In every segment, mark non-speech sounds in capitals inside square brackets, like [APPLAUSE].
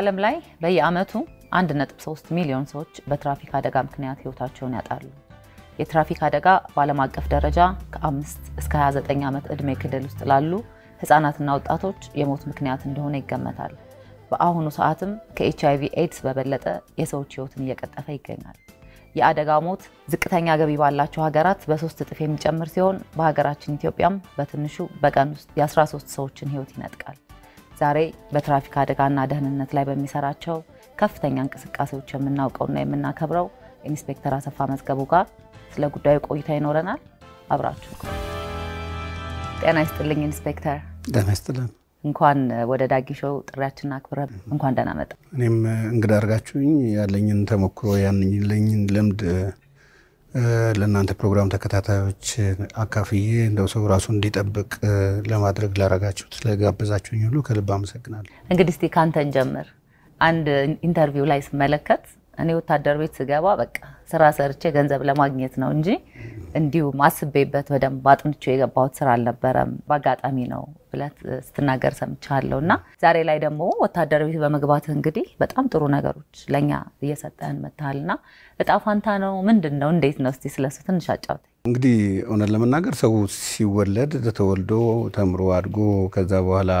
በዓለም ላይ በየዓመቱ 1.3 ሚሊዮን ሰዎች በትራፊክ አደጋ ምክንያት ህይወታቸውን ያጣሉ። የትራፊክ አደጋ በዓለም አቀፍ ደረጃ ከ5 እስከ 29 ዓመት ዕድሜ ክልል ውስጥ ላሉ ህፃናትና ወጣቶች የሞት ምክንያት እንደሆነ ይገመታል። በአሁኑ ሰዓትም ከኤች አይቪ ኤድስ በበለጠ የሰዎች ህይወትን እየቀጠፈ ይገኛል። የአደጋ ሞት ዝቅተኛ ገቢ ባላቸው ሀገራት በሶስት እጥፍ የሚጨምር ሲሆን በሀገራችን ኢትዮጵያም በትንሹ በቀን ውስጥ የ13 ሰዎችን ህይወት ይነጥቃል። ዛሬ በትራፊክ አደጋና ደህንነት ላይ በሚሰራቸው ከፍተኛ እንቅስቃሴዎች የምናውቀውና የምናከብረው ኢንስፔክተር አሰፋ መዝገቡ ጋር ስለ ጉዳዩ ቆይታ ይኖረናል። አብራችሁ ጤና ይስጥልኝ ኢንስፔክተር። ጤና ይስጥልን። እንኳን ወደ ዳጊ ሾው ጥሪያችን አክብረ እንኳን ደህና መጣ። እኔም እንግዳ አድርጋችሁኝ ያለኝን ተሞክሮ ያንኝን ልምድ ለእናንተ ፕሮግራም ተከታታዮች አካፍዬ እንደው ሰው ራሱን እንዲጠብቅ ለማድረግ ላረጋችሁት ስለጋበዛችሁኝ ሁሉ ከልብ አመሰግናለሁ። እንግዲህ እስቲ ካንተን ጀምር። አንድ ኢንተርቪው ላይ ስመለከት እኔ ወታደር ቤት ስገባ በቃ ስራ ሰርቼ ገንዘብ ለማግኘት ነው እንጂ እንዲሁም አስቤበት በደንብ አጥንቼ የገባሁት ስራ አልነበረም። በአጋጣሚ ነው ብለት ስትናገር ሰምቻለሁ። እና ዛሬ ላይ ደግሞ ወታደር ቤት በመግባት እንግዲህ በጣም ጥሩ ነገሮች ለእኛ እየሰጠህን መታልና እጣ ፋንታ ነው ምንድን ነው እንዴት ነው? እስቲ ስለሱ ትንሽ አጫውተኝ። እንግዲህ እውነት ለመናገር ሰው ሲወለድ ተወልዶ ተምሮ አድጎ ከዛ በኋላ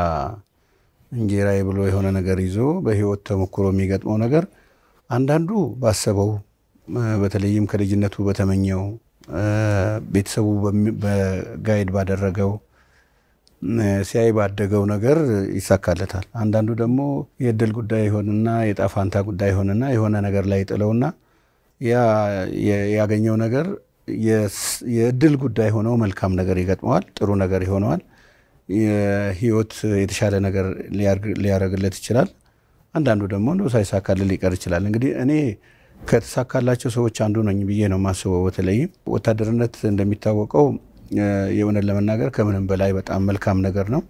እንጀራዬ ብሎ የሆነ ነገር ይዞ በህይወት ተሞክሮ የሚገጥመው ነገር አንዳንዱ ባሰበው በተለይም ከልጅነቱ በተመኘው ቤተሰቡ በጋይድ ባደረገው ሲያይ ባደገው ነገር ይሳካለታል። አንዳንዱ ደግሞ የእድል ጉዳይ ይሆንና የጣፋንታ ጉዳይ ይሆንና የሆነ ነገር ላይ ጥለውና ያ ያገኘው ነገር የእድል ጉዳይ ሆነው መልካም ነገር ይገጥመዋል፣ ጥሩ ነገር ይሆነዋል። ህይወት የተሻለ ነገር ሊያደርግለት ይችላል። አንዳንዱ ደግሞ እንደው ሳይሳካል ሊቀር ይችላል። እንግዲህ እኔ ከተሳካላቸው ሰዎች አንዱ ነኝ ብዬ ነው የማስበው። በተለይም ወታደርነት እንደሚታወቀው የእውነት ለመናገር ከምንም በላይ በጣም መልካም ነገር ነው።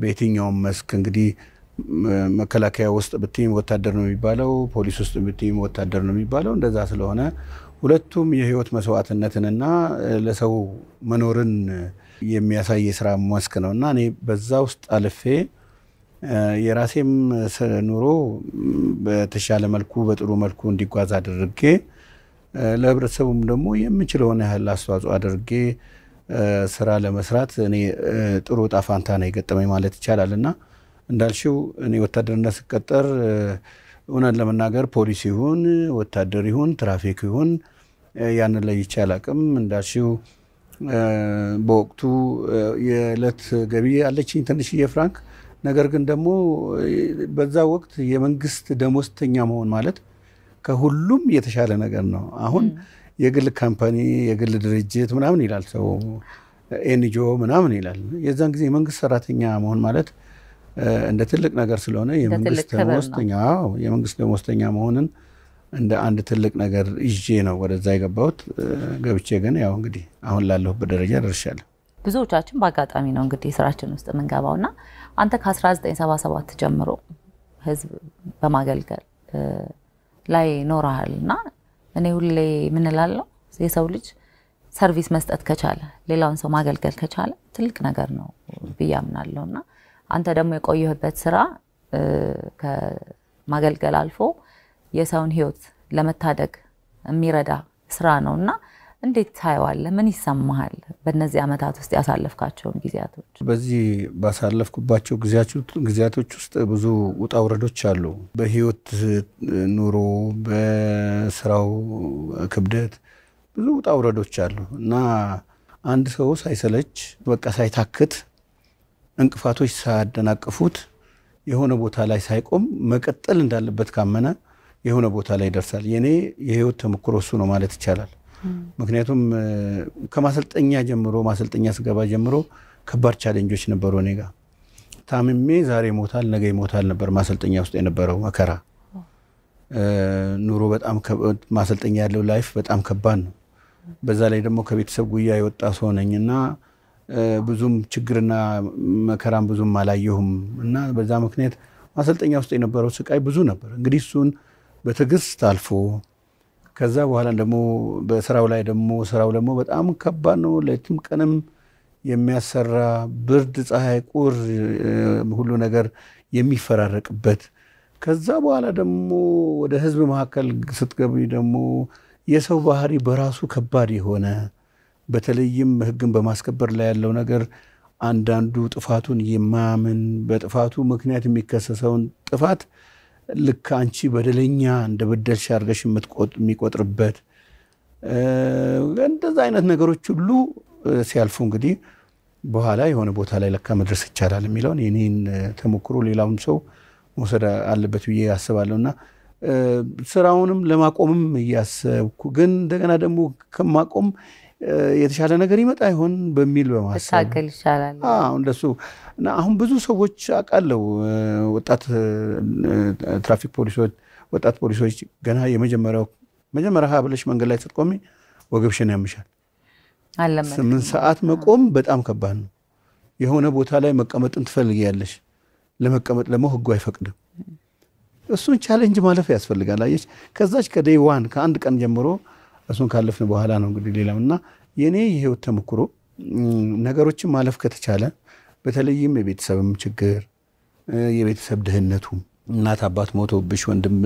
በየትኛውም መስክ እንግዲህ መከላከያ ውስጥ ብትይም ወታደር ነው የሚባለው፣ ፖሊስ ውስጥ ብትይም ወታደር ነው የሚባለው። እንደዛ ስለሆነ ሁለቱም የህይወት መስዋዕትነትንና ለሰው መኖርን የሚያሳይ የስራ መስክ ነው እና እኔ በዛ ውስጥ አልፌ የራሴም ኑሮ በተሻለ መልኩ በጥሩ መልኩ እንዲጓዝ አድርጌ ለህብረተሰቡም ደግሞ የምችለውን ያህል አስተዋጽኦ አድርጌ ስራ ለመስራት እኔ ጥሩ ዕጣ ነው የገጠመኝ ማለት ይቻላል እና እንዳልሽው እኔ ወታደርነት ስቀጠር እውነት ለመናገር ፖሊስ ይሁን ወታደር ይሁን ትራፊክ ይሁን ያንን ለይቼ አላቅም። እንዳልሽው በወቅቱ የዕለት ገቢ አለችኝ ትንሽዬ ፍራንክ ነገር ግን ደግሞ በዛ ወቅት የመንግስት ደሞዝተኛ መሆን ማለት ከሁሉም የተሻለ ነገር ነው። አሁን የግል ካምፓኒ፣ የግል ድርጅት ምናምን ይላል ሰው ኤንጂኦ ምናምን ይላል። የዛን ጊዜ የመንግስት ሰራተኛ መሆን ማለት እንደ ትልቅ ነገር ስለሆነ የመንግስት ደሞዝተኛ የመንግስት ደሞዝተኛ መሆንን እንደ አንድ ትልቅ ነገር ይዤ ነው ወደዛ የገባሁት። ገብቼ ግን ያው እንግዲህ አሁን ላለሁበት ደረጃ ደርሻለሁ። ብዙዎቻችን በአጋጣሚ ነው እንግዲህ ስራችን ውስጥ የምንገባው እና አንተ ከ1977 ጀምሮ ህዝብ በማገልገል ላይ ኖረሃል እና እኔ ሁሌ የምንላለው። የሰው ልጅ ሰርቪስ መስጠት ከቻለ ሌላውን ሰው ማገልገል ከቻለ ትልቅ ነገር ነው ብያምናለው እና አንተ ደግሞ የቆየህበት ስራ ከማገልገል አልፎ የሰውን ህይወት ለመታደግ የሚረዳ ስራ ነው እና እንዴት ታየዋለህ? ምን ይሰማሃል? በእነዚህ ዓመታት ውስጥ ያሳለፍካቸውን ጊዜያቶች። በዚህ ባሳለፍኩባቸው ጊዜያቶች ውስጥ ብዙ ውጣ ውረዶች አሉ። በህይወት ኑሮ፣ በስራው ክብደት ብዙ ውጣ ውረዶች አሉ እና አንድ ሰው ሳይሰለች በቃ ሳይታክት እንቅፋቶች ሳያደናቅፉት የሆነ ቦታ ላይ ሳይቆም መቀጠል እንዳለበት ካመነ የሆነ ቦታ ላይ ይደርሳል። የኔ የህይወት ተሞክሮ እሱ ነው ማለት ይቻላል። ምክንያቱም ከማሰልጠኛ ጀምሮ ማሰልጠኛ ስገባ ጀምሮ ከባድ ቻሌንጆች ነበሩ እኔ ጋ ታምሜ ዛሬ ሞታል ነገ ይሞታል ነበር ማሰልጠኛ ውስጥ የነበረው መከራ። ኑሮ በጣም ማሰልጠኛ ያለው ላይፍ በጣም ከባድ ነው። በዛ ላይ ደግሞ ከቤተሰብ ጉያ የወጣ ሰው ነኝ እና ብዙም ችግርና መከራም ብዙም አላየሁም እና በዛ ምክንያት ማሰልጠኛ ውስጥ የነበረው ስቃይ ብዙ ነበር። እንግዲህ እሱን በትዕግስት አልፎ ከዛ በኋላ ደግሞ በስራው ላይ ደግሞ ስራው ደግሞ በጣም ከባድ ነው። ለትም ቀንም የሚያሰራ ብርድ፣ ፀሐይ፣ ቁር ሁሉ ነገር የሚፈራረቅበት ከዛ በኋላ ደግሞ ወደ ህዝብ መካከል ስትገቢ ደግሞ የሰው ባህሪ በራሱ ከባድ የሆነ በተለይም ህግን በማስከበር ላይ ያለው ነገር አንዳንዱ ጥፋቱን የማያምን በጥፋቱ ምክንያት የሚከሰሰውን ጥፋት ልክ አንቺ በደለኛ እንደ በደልሽ አድርገሽ የሚቆጥርበት እንደዛ አይነት ነገሮች ሁሉ ሲያልፉ እንግዲህ በኋላ የሆነ ቦታ ላይ ለካ መድረስ ይቻላል የሚለውን የኔን ተሞክሮ ሌላውም ሰው መውሰድ አለበት ብዬ አስባለሁ እና ስራውንም ለማቆምም እያሰብኩ ግን እንደገና ደግሞ ከማቆም የተሻለ ነገር ይመጣ ይሆን በሚል በማሰብ እንደሱ እና አሁን ብዙ ሰዎች አውቃለሁ ወጣት ትራፊክ ፖሊሶች ወጣት ፖሊሶች ገና የመጀመሪያው መጀመሪያ ሀ ብለሽ መንገድ ላይ ስትቆሚ ወገብሽን ያምሻል። ስምንት ሰዓት መቆም በጣም ከባድ ነው። የሆነ ቦታ ላይ መቀመጥን ትፈልጊያለሽ። ለመቀመጥ ለሞ ህጉ አይፈቅድም። እሱን ቻሌንጅ ማለፍ ያስፈልጋል። አየሽ ከዛች ከደይ ዋን ከአንድ ቀን ጀምሮ እሱን ካለፍን በኋላ ነው እንግዲህ ሌላው እና የእኔ የህይወት ተሞክሮ ነገሮችን ማለፍ ከተቻለ በተለይም የቤተሰብም ችግር የቤተሰብ ደህነቱ እናት አባት ሞቶብሽ ወንድም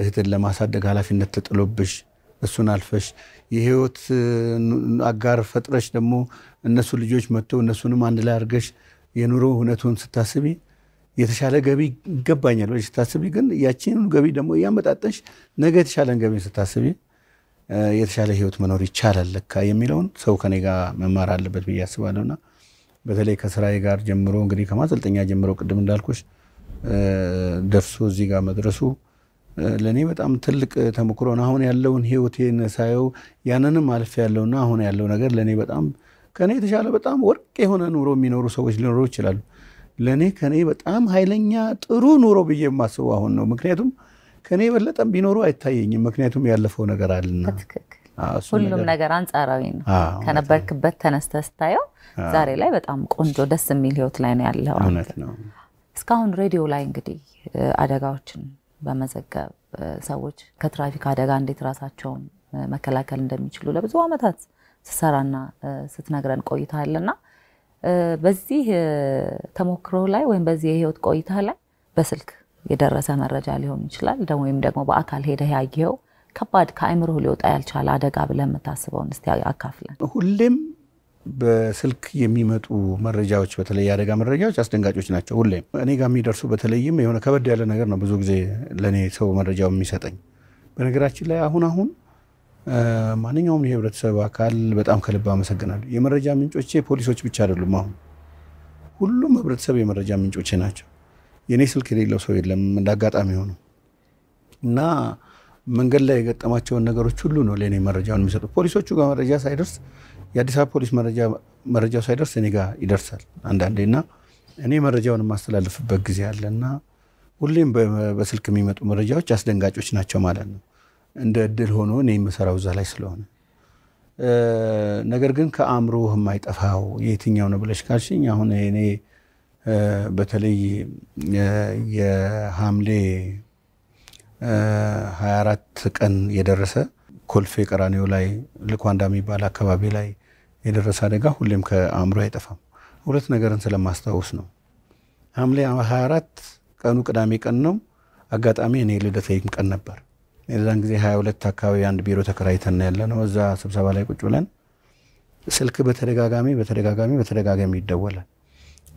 እህትን ለማሳደግ ኃላፊነት ተጥሎብሽ እሱን አልፈሽ የህይወት አጋር ፈጥረሽ ደግሞ እነሱ ልጆች መጥተው እነሱንም አንድ ላይ አድርገሽ የኑሮ እውነቱን ስታስቢ የተሻለ ገቢ ይገባኛል ብለሽ ስታስቢ፣ ግን ያቺን ገቢ ደግሞ እያመጣጠሽ ነገ የተሻለን ገቢ ስታስቢ የተሻለ ህይወት መኖር ይቻላል ለካ የሚለውን ሰው ከኔ ጋር መማር አለበት ብዬ አስባለሁና በተለይ ከስራዬ ጋር ጀምሮ እንግዲህ ከማሰልጠኛ ጀምሮ ቅድም እንዳልኩሽ ደርሶ እዚህ ጋር መድረሱ ለእኔ በጣም ትልቅ ተሞክሮ ነው። አሁን ያለውን ህይወቴን ሳየው ያንንም አልፍ ያለውና አሁን ያለው ነገር ለእኔ በጣም ከእኔ የተሻለ በጣም ወርቅ የሆነ ኑሮ የሚኖሩ ሰዎች ሊኖሩ ይችላሉ። ለእኔ ከእኔ በጣም ኃይለኛ ጥሩ ኑሮ ብዬ የማስበው አሁን ነው። ምክንያቱም ከእኔ የበለጠም ቢኖሩ አይታየኝም። ምክንያቱም ያለፈው ነገር አለና ሁሉም ነገር አንጻራዊ ነው። ከነበርክበት ተነስተ ስታየው ዛሬ ላይ በጣም ቆንጆ ደስ የሚል ህይወት ላይ ነው ያለው። እውነት ነው። እስካሁን ሬዲዮ ላይ እንግዲህ አደጋዎችን በመዘገብ ሰዎች ከትራፊክ አደጋ እንዴት ራሳቸውን መከላከል እንደሚችሉ ለብዙ አመታት ስትሰራና ስትነግረን ቆይተሃልና በዚህ ተሞክሮ ላይ ወይም በዚህ የህይወት ቆይታ ላይ በስልክ የደረሰ መረጃ ሊሆን ይችላል። ወይም ደግሞ በአካል ሄደህ ያየኸው ከባድ ከአይምሮህ ሊወጣ ያልቻለ አደጋ ብለህ የምታስበውን እስቲ አካፍለን። ሁሌም በስልክ የሚመጡ መረጃዎች በተለይ የአደጋ መረጃዎች አስደንጋጮች ናቸው። ሁሌም እኔ ጋር የሚደርሱ በተለይም የሆነ ከበድ ያለ ነገር ነው ብዙ ጊዜ ለእኔ ሰው መረጃው የሚሰጠኝ። በነገራችን ላይ አሁን አሁን ማንኛውም የህብረተሰብ አካል በጣም ከልብ አመሰግናለሁ። የመረጃ ምንጮቼ ፖሊሶች ብቻ አይደሉም። አሁን ሁሉም ህብረተሰብ የመረጃ ምንጮቼ ናቸው። የእኔ ስልክ የሌለው ሰው የለም እንዳጋጣሚ ሆኖ እና መንገድ ላይ የገጠማቸውን ነገሮች ሁሉ ነው ለእኔ መረጃውን የሚሰጡ። ፖሊሶቹ ጋር መረጃ ሳይደርስ የአዲስ አበባ ፖሊስ መረጃው ሳይደርስ እኔ ጋር ይደርሳል አንዳንዴ እና እኔ መረጃውን የማስተላልፍበት ጊዜ አለ እና ሁሌም በስልክ የሚመጡ መረጃዎች አስደንጋጮች ናቸው ማለት ነው። እንደ እድል ሆኖ እኔ የምሰራው እዛ ላይ ስለሆነ ነገር ግን ከአእምሮህ የማይጠፋው የትኛው ነው ብለሽ ካልሽኝ አሁን እኔ በተለይ የሐምሌ 24 ቀን የደረሰ ኮልፌ ቀራኒዮ ላይ ልኳንዳ የሚባል አካባቢ ላይ የደረሰ አደጋ ሁሌም ከአእምሮ አይጠፋም። ሁለት ነገርን ስለማስታወስ ነው። ሐምሌ 24 ቀኑ ቅዳሜ ቀን ነው። አጋጣሚ እኔ ልደተይም ቀን ነበር። የዛን ጊዜ 22 አካባቢ አንድ ቢሮ ተከራይተን ያለ ነው። እዛ ስብሰባ ላይ ቁጭ ብለን ስልክ በተደጋጋሚ በተደጋጋሚ በተደጋጋሚ ይደወላል።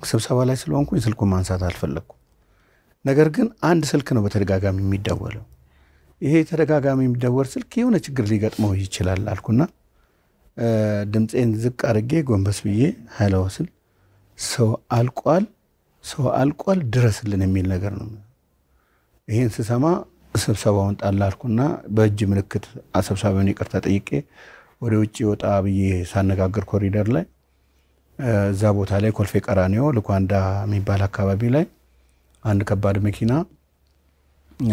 ስብሰባ ላይ ስለሆንኩ ስልኩን ማንሳት አልፈለግኩም። ነገር ግን አንድ ስልክ ነው በተደጋጋሚ የሚደወለው። ይሄ ተደጋጋሚ የሚደወል ስልክ የሆነ ችግር ሊገጥመው ይችላል አልኩና ድምፄን ዝቅ አድርጌ ጎንበስ ብዬ ሀይለ ወስል ሰው አልቋል፣ ሰው አልቋል ድረስልን የሚል ነገር ነው። ይህን ስሰማ ስብሰባውን ጣል አልኩና በእጅ ምልክት ሰብሳቢውን ይቅርታ ጠይቄ ወደ ውጭ ወጣ ብዬ ሳነጋገር ኮሪደር ላይ እዛ ቦታ ላይ ኮልፌ ቀራኒዮ ልኳንዳ የሚባል አካባቢ ላይ አንድ ከባድ መኪና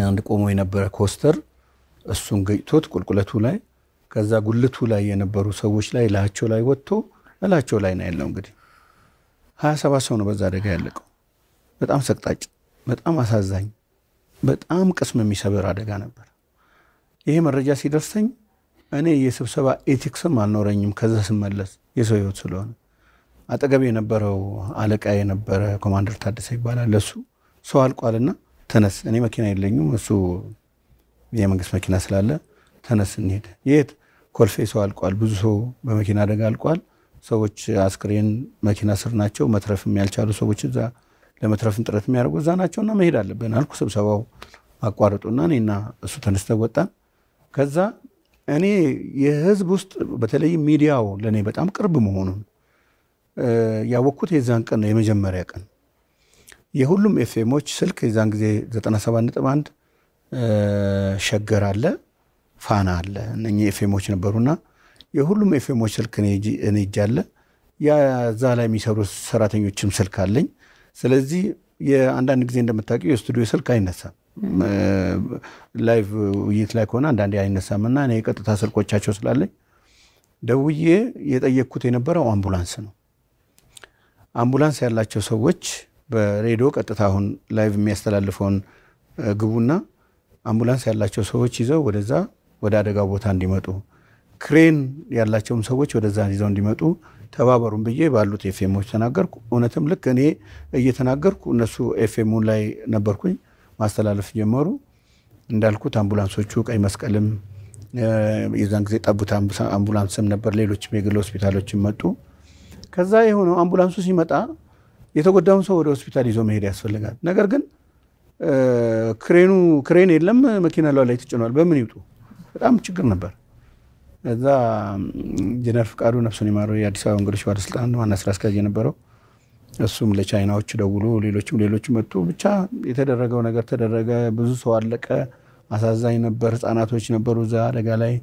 አንድ ቆሞ የነበረ ኮስተር እሱን ገጭቶት ቁልቁለቱ ላይ ከዛ ጉልቱ ላይ የነበሩ ሰዎች ላይ እላቸው ላይ ወጥቶ እላቸው ላይ ነው ያለው። እንግዲህ ሀያ ሰባት ሰው ነው በዛ አደጋ ያለቀው። በጣም ሰቅጣጭ፣ በጣም አሳዛኝ፣ በጣም ቅስም የሚሰብር አደጋ ነበር። ይሄ መረጃ ሲደርሰኝ እኔ የስብሰባ ኤቲክስም አልኖረኝም ከዛ ስመለስ የሰው ህይወት ስለሆነ አጠገብ የነበረው አለቃ የነበረ ኮማንደር ታደሰ ይባላል። ለሱ ሰው አልቋልና ተነስ፣ እኔ መኪና የለኝም፣ እሱ የመንግስት መኪና ስላለ ተነስ እንሄድ። የት ኮልፌ ሰው አልቋል፣ ብዙ ሰው በመኪና አደጋ አልቋል። ሰዎች አስክሬን መኪና ስር ናቸው። መትረፍም ያልቻሉ ሰዎች እዛ ለመትረፍም ጥረት የሚያደርጉ እዛ ናቸውና መሄድ አለብን አልኩ። ስብሰባው አቋርጡና እኔና እሱ ተነስተ ወጣን። ከዛ እኔ የህዝብ ውስጥ በተለይ ሚዲያው ለእኔ በጣም ቅርብ መሆኑን ያወቅኩት የዛን ቀን ነው፣ የመጀመሪያ ቀን የሁሉም ኤፍኤሞች ስልክ የዛን ጊዜ 97.1 ሸገር አለ፣ ፋና አለ። እነኚህ ኤፍኤሞች ነበሩና የሁሉም ኤፍኤሞች ስልክ እኔ እጅ አለ። ያዛ ላይ የሚሰሩ ሰራተኞችም ስልክ አለኝ። ስለዚህ የአንዳንድ ጊዜ እንደምታውቂው የስቱዲዮ ስልክ አይነሳም። ላይቭ ውይይት ላይ ከሆነ አንዳንዴ አይነሳም እና እኔ የቀጥታ ስልኮቻቸው ስላለኝ ደውዬ የጠየቅኩት የነበረው አምቡላንስ ነው። አምቡላንስ ያላቸው ሰዎች በሬዲዮ ቀጥታ አሁን ላይቭ የሚያስተላልፈውን ግቡና አምቡላንስ ያላቸው ሰዎች ይዘው ወደዛ ወደ አደጋው ቦታ እንዲመጡ ክሬን ያላቸውም ሰዎች ወደዛ ይዘው እንዲመጡ ተባበሩን ብዬ ባሉት ኤፍኤሞች ተናገርኩ። እውነትም ልክ እኔ እየተናገርኩ እነሱ ኤፍኤሙን ላይ ነበርኩኝ ማስተላለፍ ጀመሩ። እንዳልኩት አምቡላንሶቹ ቀይ መስቀልም የዛን ጊዜ ጠቡት አምቡላንስም ነበር፣ ሌሎችም የግል ሆስፒታሎችም መጡ። ከዛ የሆነው አምቡላንሱ ሲመጣ የተጎዳውን ሰው ወደ ሆስፒታል ይዞ መሄድ ያስፈልጋል። ነገር ግን ክሬኑ ክሬን የለም፣ መኪና ሏ ላይ ተጭኗል በምን ይውጡ? በጣም ችግር ነበር። እዛ ጀነራል ፍቃዱ ነፍሱን ይማረው የአዲስ አበባ እንግዶች ባለስልጣን ዋና ስራ አስኪያጅ የነበረው እሱም ለቻይናዎች ደውሎ ሌሎችም ሌሎች መጡ። ብቻ የተደረገው ነገር ተደረገ። ብዙ ሰው አለቀ። አሳዛኝ ነበር። ህጻናቶች ነበሩ እዛ አደጋ ላይ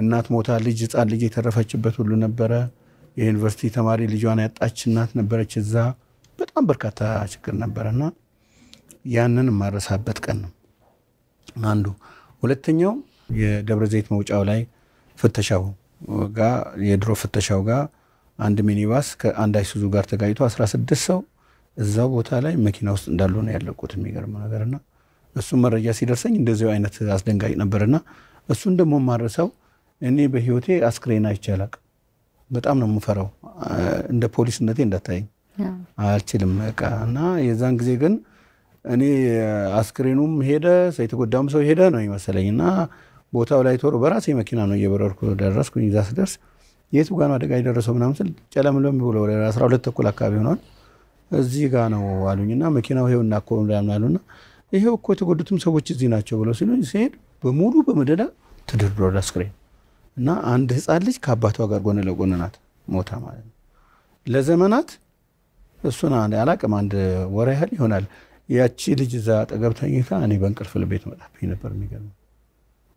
እናት ሞታ ልጅ ህጻን ልጅ የተረፈችበት ሁሉ ነበረ። የዩኒቨርሲቲ ተማሪ ልጇን ያጣች እናት ነበረች። እዛ በጣም በርካታ ችግር ነበረና ያንን የማረሳበት ቀን ነው አንዱ። ሁለተኛው የደብረ ዘይት መውጫው ላይ ፍተሻው ጋ የድሮ ፍተሻው ጋር አንድ ሚኒባስ ከአንድ አይሱዙ ጋር ተጋጭቶ 16 ሰው እዛው ቦታ ላይ መኪና ውስጥ እንዳሉ ነው ያለቁት። የሚገርም ነገርና እሱም መረጃ ሲደርሰኝ እንደዚው አይነት አስደንጋጭ ነበርና እሱን ደግሞ ማረሰው እኔ በህይወቴ አስክሬን አይቼ በጣም ነው የምፈራው። እንደ ፖሊስነቴ እንዳታየኝ አልችልም በቃ እና የዛን ጊዜ ግን እኔ አስክሬኑም ሄደ የተጎዳም ሰው ሄደ ነው ይመስለኝ እና ቦታው ላይ ቶሎ በራሴ መኪና ነው እየበረርኩ ደረስኩኝ። እዛ ስደርስ የቱ ጋ ነው አደጋ የደረሰው ምናምን ስል ጨለምለም ብሎ ወደ አስራ ሁለት ተኩል አካባቢ ሆኗል። እዚህ ጋ ነው እና መኪናው ይኸውና እኮ ምናምናሉና ይሄው እኮ የተጎዱትም ሰዎች እዚህ ናቸው ብለው ሲሉ ሲሄድ በሙሉ በመደዳ ተደርድሯል አስክሬን እና አንድ ህፃን ልጅ ከአባቷ ጋር ጎን ለጎን ናት ሞታ ማለት ነው። ለዘመናት እሱን አላቅም አንድ ወር ያህል ይሆናል። ያቺ ልጅ እዛ አጠገብ ተኝታ እኔ በእንቅልፍ ልቤት መጣብኝ ነበር። የሚገርም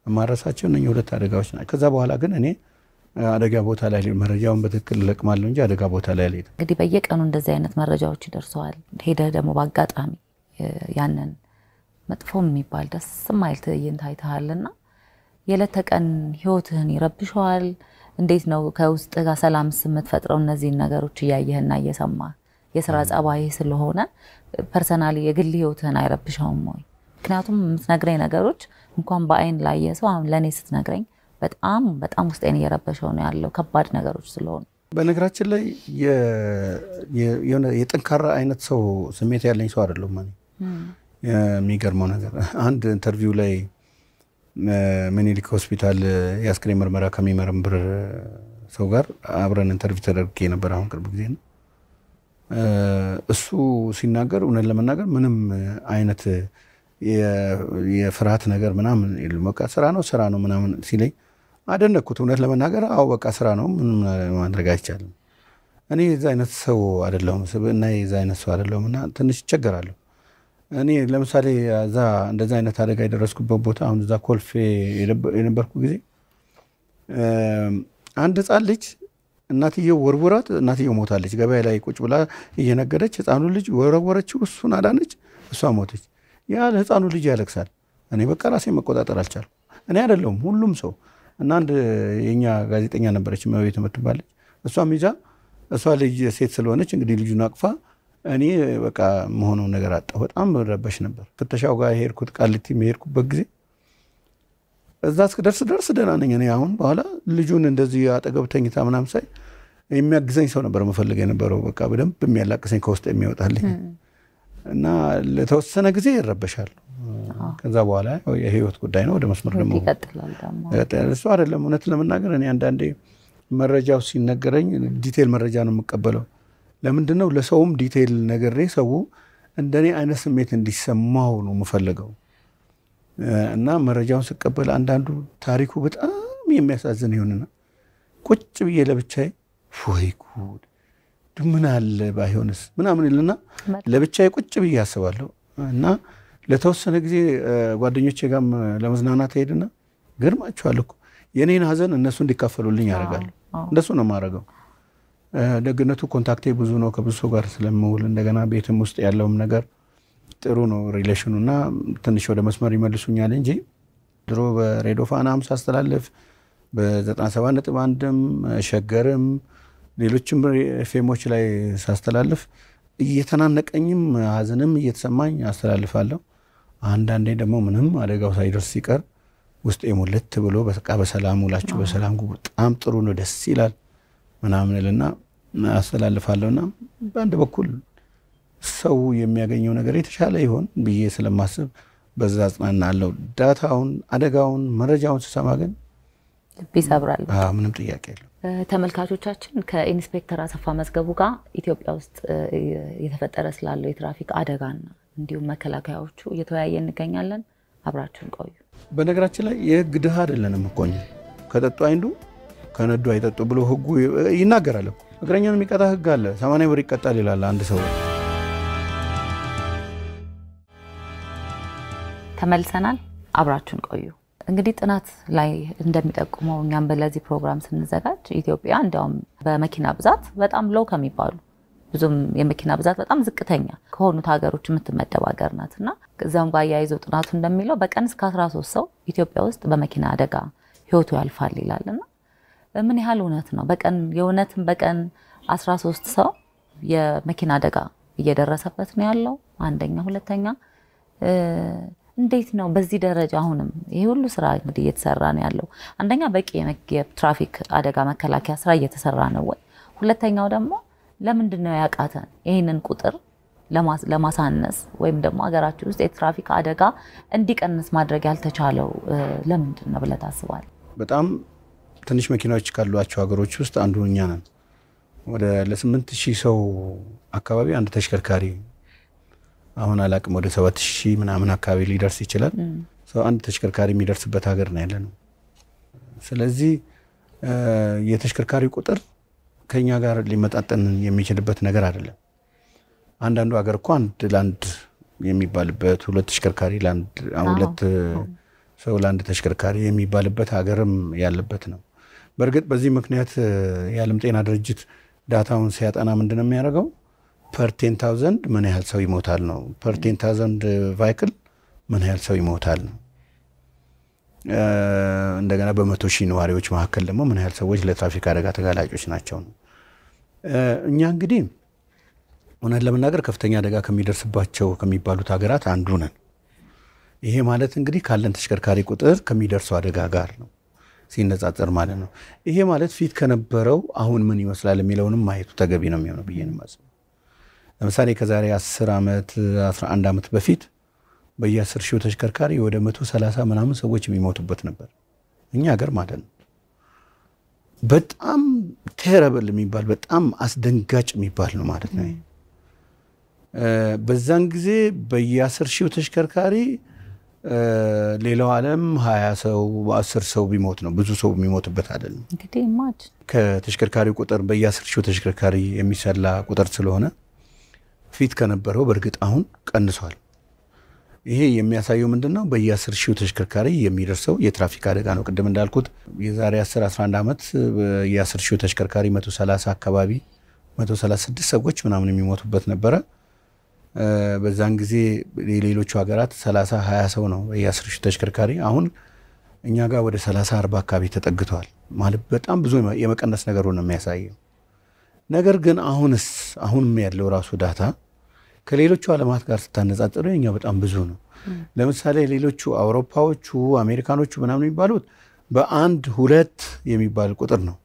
የማረሳቸው እነ ሁለት አደጋዎች ናቸው። ከዛ በኋላ ግን እኔ አደጋ ቦታ ላይ መረጃውን በትክክል እለቅማለሁ እንጂ አደጋ ቦታ ላይ አልሄድም። እንግዲህ በየቀኑ እንደዚህ አይነት መረጃዎች ይደርሰዋል። ሄደ ደግሞ በአጋጣሚ ያንን መጥፎ የሚባል ደስ ማይል ትዕይንት አይተሃልና የዕለት ተቀን ህይወትህን ይረብሸዋል። እንዴት ነው ከውስጥ ጋር ሰላም የምትፈጥረው? እነዚህን ነገሮች እያየህና እየሰማ የስራ ጸባይ ስለሆነ ፐርሰናሊ የግል ህይወትህን አይረብሸውም ወይ? ምክንያቱም የምትነግረኝ ነገሮች እንኳን በአይን ላየ ሰው አሁን ለእኔ ስትነግረኝ በጣም በጣም ውስጤን እየረበሸው ነው ያለው ከባድ ነገሮች ስለሆኑ። በነገራችን ላይ የሆነ የጠንካራ አይነት ሰው ስሜት ያለኝ ሰው አይደለሁም። የሚገርመው ነገር አንድ ኢንተርቪው ላይ ምኒልክ ሆስፒታል የአስክሬን ምርመራ ከሚመረምር ሰው ጋር አብረን ኢንተርቪው ተደርጌ ነበር። አሁን ቅርብ ጊዜ ነው። እሱ ሲናገር እውነት ለመናገር ምንም አይነት የፍርሃት ነገር ምናምን የሉ በቃ ስራ ነው ስራ ነው ምናምን ሲለኝ አደነኩት። እውነት ለመናገር አዎ በቃ ስራ ነው፣ ምንም ማድረግ አይቻልም። እኔ የዚ አይነት ሰው አደለሁም እና የዚ አይነት ሰው አደለሁም እና ትንሽ ይቸገራለሁ እኔ ለምሳሌ እዛ እንደዛ አይነት አደጋ የደረስኩበት ቦታ አሁን እዛ ኮልፌ የነበርኩ ጊዜ አንድ ህፃን ልጅ እናትየው ወርውራት፣ እናትየው ሞታለች። ገበያ ላይ ቁጭ ብላ እየነገደች ህፃኑ ልጅ ወረወረችው፣ እሱን አዳነች፣ እሷ ሞተች። ያ ህፃኑ ልጅ ያለቅሳል። እኔ በቃ ራሴ መቆጣጠር አልቻልኩም። እኔ አይደለሁም ሁሉም ሰው እና አንድ የኛ ጋዜጠኛ ነበረች መቤት የምትባለች እሷም ይዛ እሷ ልጅ ሴት ስለሆነች እንግዲህ ልጁን አቅፋ እኔ በቃ መሆኑ ነገር አጣሁ። በጣም ረበሽ ነበር። ፍተሻው ጋር የሄድኩት ቃሊቲ የሄድኩበት ጊዜ እዛ እስከ ደርስ ደህና ነኝ እኔ። አሁን በኋላ ልጁን እንደዚህ አጠገብ ተኝታ ምናምን ሳይ የሚያግዘኝ ሰው ነበር መፈለግ የነበረው። በቃ በደንብ የሚያላቅሰኝ ከውስጥ የሚወጣልኝ እና ለተወሰነ ጊዜ ይረበሻል ከዛ በኋላ የህይወት ጉዳይ ነው። ወደ መስመር ደሞ እሱ አይደለም። እውነት ለመናገር እኔ አንዳንዴ መረጃው ሲነገረኝ ዲቴል መረጃ ነው የምቀበለው ለምንድን ነው ለሰውም ዲቴይል ነገሬ ሰው እንደኔ አይነት ስሜት እንዲሰማው ነው የምፈልገው። እና መረጃውን ስቀበል አንዳንዱ ታሪኩ በጣም የሚያሳዝን ይሆንና ቁጭ ብዬ ለብቻዬ ፎይ ጉድ ምን አለ ባይሆንስ ምናምን ይልና ለብቻዬ ቁጭ ብዬ አስባለሁ። እና ለተወሰነ ጊዜ ጓደኞቼ ጋም ለመዝናናት ሄድና ገርማችኋል እኮ የኔን ሀዘን እነሱ እንዲካፈሉልኝ ያደርጋሉ። እንደሱ ነው የማደርገው። ደግነቱ ኮንታክቴ ብዙ ነው ከብዙ ሰው ጋር ስለምውል እንደገና ቤትም ውስጥ ያለውም ነገር ጥሩ ነው ሪሌሽኑ እና ትንሽ ወደ መስመር ይመልሱኛል እንጂ ድሮ በሬዲዮ ፋናም አስተላለፍ በ97 ነጥብ አንድም ሸገርም ሌሎችም ፌሞች ላይ ሳስተላልፍ እየተናነቀኝም ሀዘንም እየተሰማኝ አስተላልፋለሁ። አንዳንዴ ደግሞ ምንም አደጋው ሳይደርስ ሲቀር ውስጤ ሙልት ብሎ በቃ በሰላም ውላችሁ በሰላም በጣም ጥሩ ነው፣ ደስ ይላል። ምናምን ልና አስተላልፋለሁና በአንድ በኩል ሰው የሚያገኘው ነገር የተሻለ ይሆን ብዬ ስለማስብ በዛ አጽናና አለው። ዳታውን፣ አደጋውን፣ መረጃውን ስሰማ ግን ልብ ይሰብራል። ምንም ጥያቄ የለም። ተመልካቾቻችን ከኢንስፔክተር አሰፋ መዝገቡ ጋር ኢትዮጵያ ውስጥ የተፈጠረ ስላለው የትራፊክ አደጋና እንዲሁም መከላከያዎቹ እየተወያየ እንገኛለን። አብራችሁን ቆዩ። በነገራችን ላይ የህግ ድሃ አይደለንም እኮ ከጠጡ አይንዱ ከነዱ አይጠጡ ብሎ ህጉ ይናገራል። እግረኛን የሚቀጣ ህግ አለ። ሰማንያ ብር ይቀጣል ይላል አንድ ሰው። ተመልሰናል። አብራችን ቆዩ። እንግዲህ ጥናት ላይ እንደሚጠቁመው እኛም በለዚህ ፕሮግራም ስንዘጋጅ ኢትዮጵያ እንዲያውም በመኪና ብዛት በጣም ሎው ከሚባሉ ብዙም የመኪና ብዛት በጣም ዝቅተኛ ከሆኑት ሀገሮች የምትመደብ ሀገር ናት እና እዚያም ጋር አያይዘው ጥናቱ እንደሚለው በቀን እስከ 13 ሰው ኢትዮጵያ ውስጥ በመኪና አደጋ ህይወቱ ያልፋል ይላል እና ምን ያህል እውነት ነው? በቀን የእውነትም በቀን 13 ሰው የመኪና አደጋ እየደረሰበት ነው ያለው። አንደኛ። ሁለተኛ እንዴት ነው በዚህ ደረጃ አሁንም ይህ ሁሉ ስራ እንግዲህ እየተሰራ ነው ያለው? አንደኛ በቂ የትራፊክ አደጋ መከላከያ ስራ እየተሰራ ነው ወይ? ሁለተኛው ደግሞ ለምንድን ነው ያቃተን ይህንን ቁጥር ለማሳነስ ወይም ደግሞ ሀገራችን ውስጥ የትራፊክ አደጋ እንዲቀንስ ማድረግ ያልተቻለው ለምንድን ነው ብለህ ታስባለህ? በጣም ትንሽ መኪናዎች ካሏቸው ሀገሮች ውስጥ አንዱ እኛ ነን። ወደ ለስምንት ሺህ ሰው አካባቢ አንድ ተሽከርካሪ አሁን አላቅም ወደ ሰባት ሺህ ምናምን አካባቢ ሊደርስ ይችላል። ሰው አንድ ተሽከርካሪ የሚደርስበት ሀገር ነው ያለ ነው። ስለዚህ የተሽከርካሪ ቁጥር ከኛ ጋር ሊመጣጠን የሚችልበት ነገር አይደለም። አንዳንዱ ሀገር እኮ አንድ ለአንድ የሚባልበት ሁለት ተሽከርካሪ ሁለት ሰው ለአንድ ተሽከርካሪ የሚባልበት ሀገርም ያለበት ነው። በእርግጥ በዚህ ምክንያት የዓለም ጤና ድርጅት ዳታውን ሲያጠና ምንድን ነው የሚያደርገው? ፐርቴን ታውዘንድ ምን ያህል ሰው ይሞታል ነው። ፐርቴን ታውዘንድ ቫይክል ምን ያህል ሰው ይሞታል ነው። እንደገና በመቶ ሺህ ነዋሪዎች መካከል ደግሞ ምን ያህል ሰዎች ለትራፊክ አደጋ ተጋላጮች ናቸው ነው። እኛ እንግዲህ እውነት ለመናገር ከፍተኛ አደጋ ከሚደርስባቸው ከሚባሉት ሀገራት አንዱ ነን። ይሄ ማለት እንግዲህ ካለን ተሽከርካሪ ቁጥር ከሚደርሱ አደጋ ጋር ነው። ሲነጻጸር ማለት ነው። ይሄ ማለት ፊት ከነበረው አሁን ምን ይመስላል የሚለውንም ማየቱ ተገቢ ነው የሚሆነው ብዬ ለምሳሌ ከዛሬ 10 ዓመት 11 ዓመት በፊት በየአስር ሺው ተሽከርካሪ ወደ 130 ምናምን ሰዎች የሚሞቱበት ነበር እኛ ሀገር ማለት ነው። በጣም ቴረብል የሚባል በጣም አስደንጋጭ የሚባል ነው ማለት ነው። በዛን ጊዜ በየአስር ሺው ተሽከርካሪ ሌላው ዓለም ሀያ ሰው በአስር ሰው ቢሞት ነው። ብዙ ሰው የሚሞትበት አይደለም። እንግዲህ ቁጥር በየአስር ሺው ተሽከርካሪ የሚሰላ ቁጥር ስለሆነ ፊት ከነበረው በእርግጥ አሁን ቀንሷል። ይሄ የሚያሳየው ምንድን ነው? በየአስር ሺው ተሽከርካሪ የሚደርሰው የትራፊክ አደጋ ነው። ቅድም እንዳልኩት የዛሬ 10 11 ዓመት የአስር ሺው ተሽከርካሪ 130 አካባቢ 136 ሰዎች ምናምን የሚሞቱበት ነበረ። በዛን ጊዜ የሌሎቹ ሀገራት 30 20 ሰው ነው የአስር ሺህ ተሽከርካሪ አሁን እኛ ጋር ወደ 30 40 አካባቢ ተጠግተዋል። ማለት በጣም ብዙ የመቀነስ ነገር ነው የሚያሳየው። ነገር ግን አሁንስ አሁንም ያለው ራሱ ዳታ ከሌሎቹ ዓለማት ጋር ስታነጻጽሩ የኛ በጣም ብዙ ነው። ለምሳሌ ሌሎቹ አውሮፓዎቹ፣ አሜሪካኖቹ ምናምን የሚባሉት በአንድ ሁለት የሚባል ቁጥር ነው።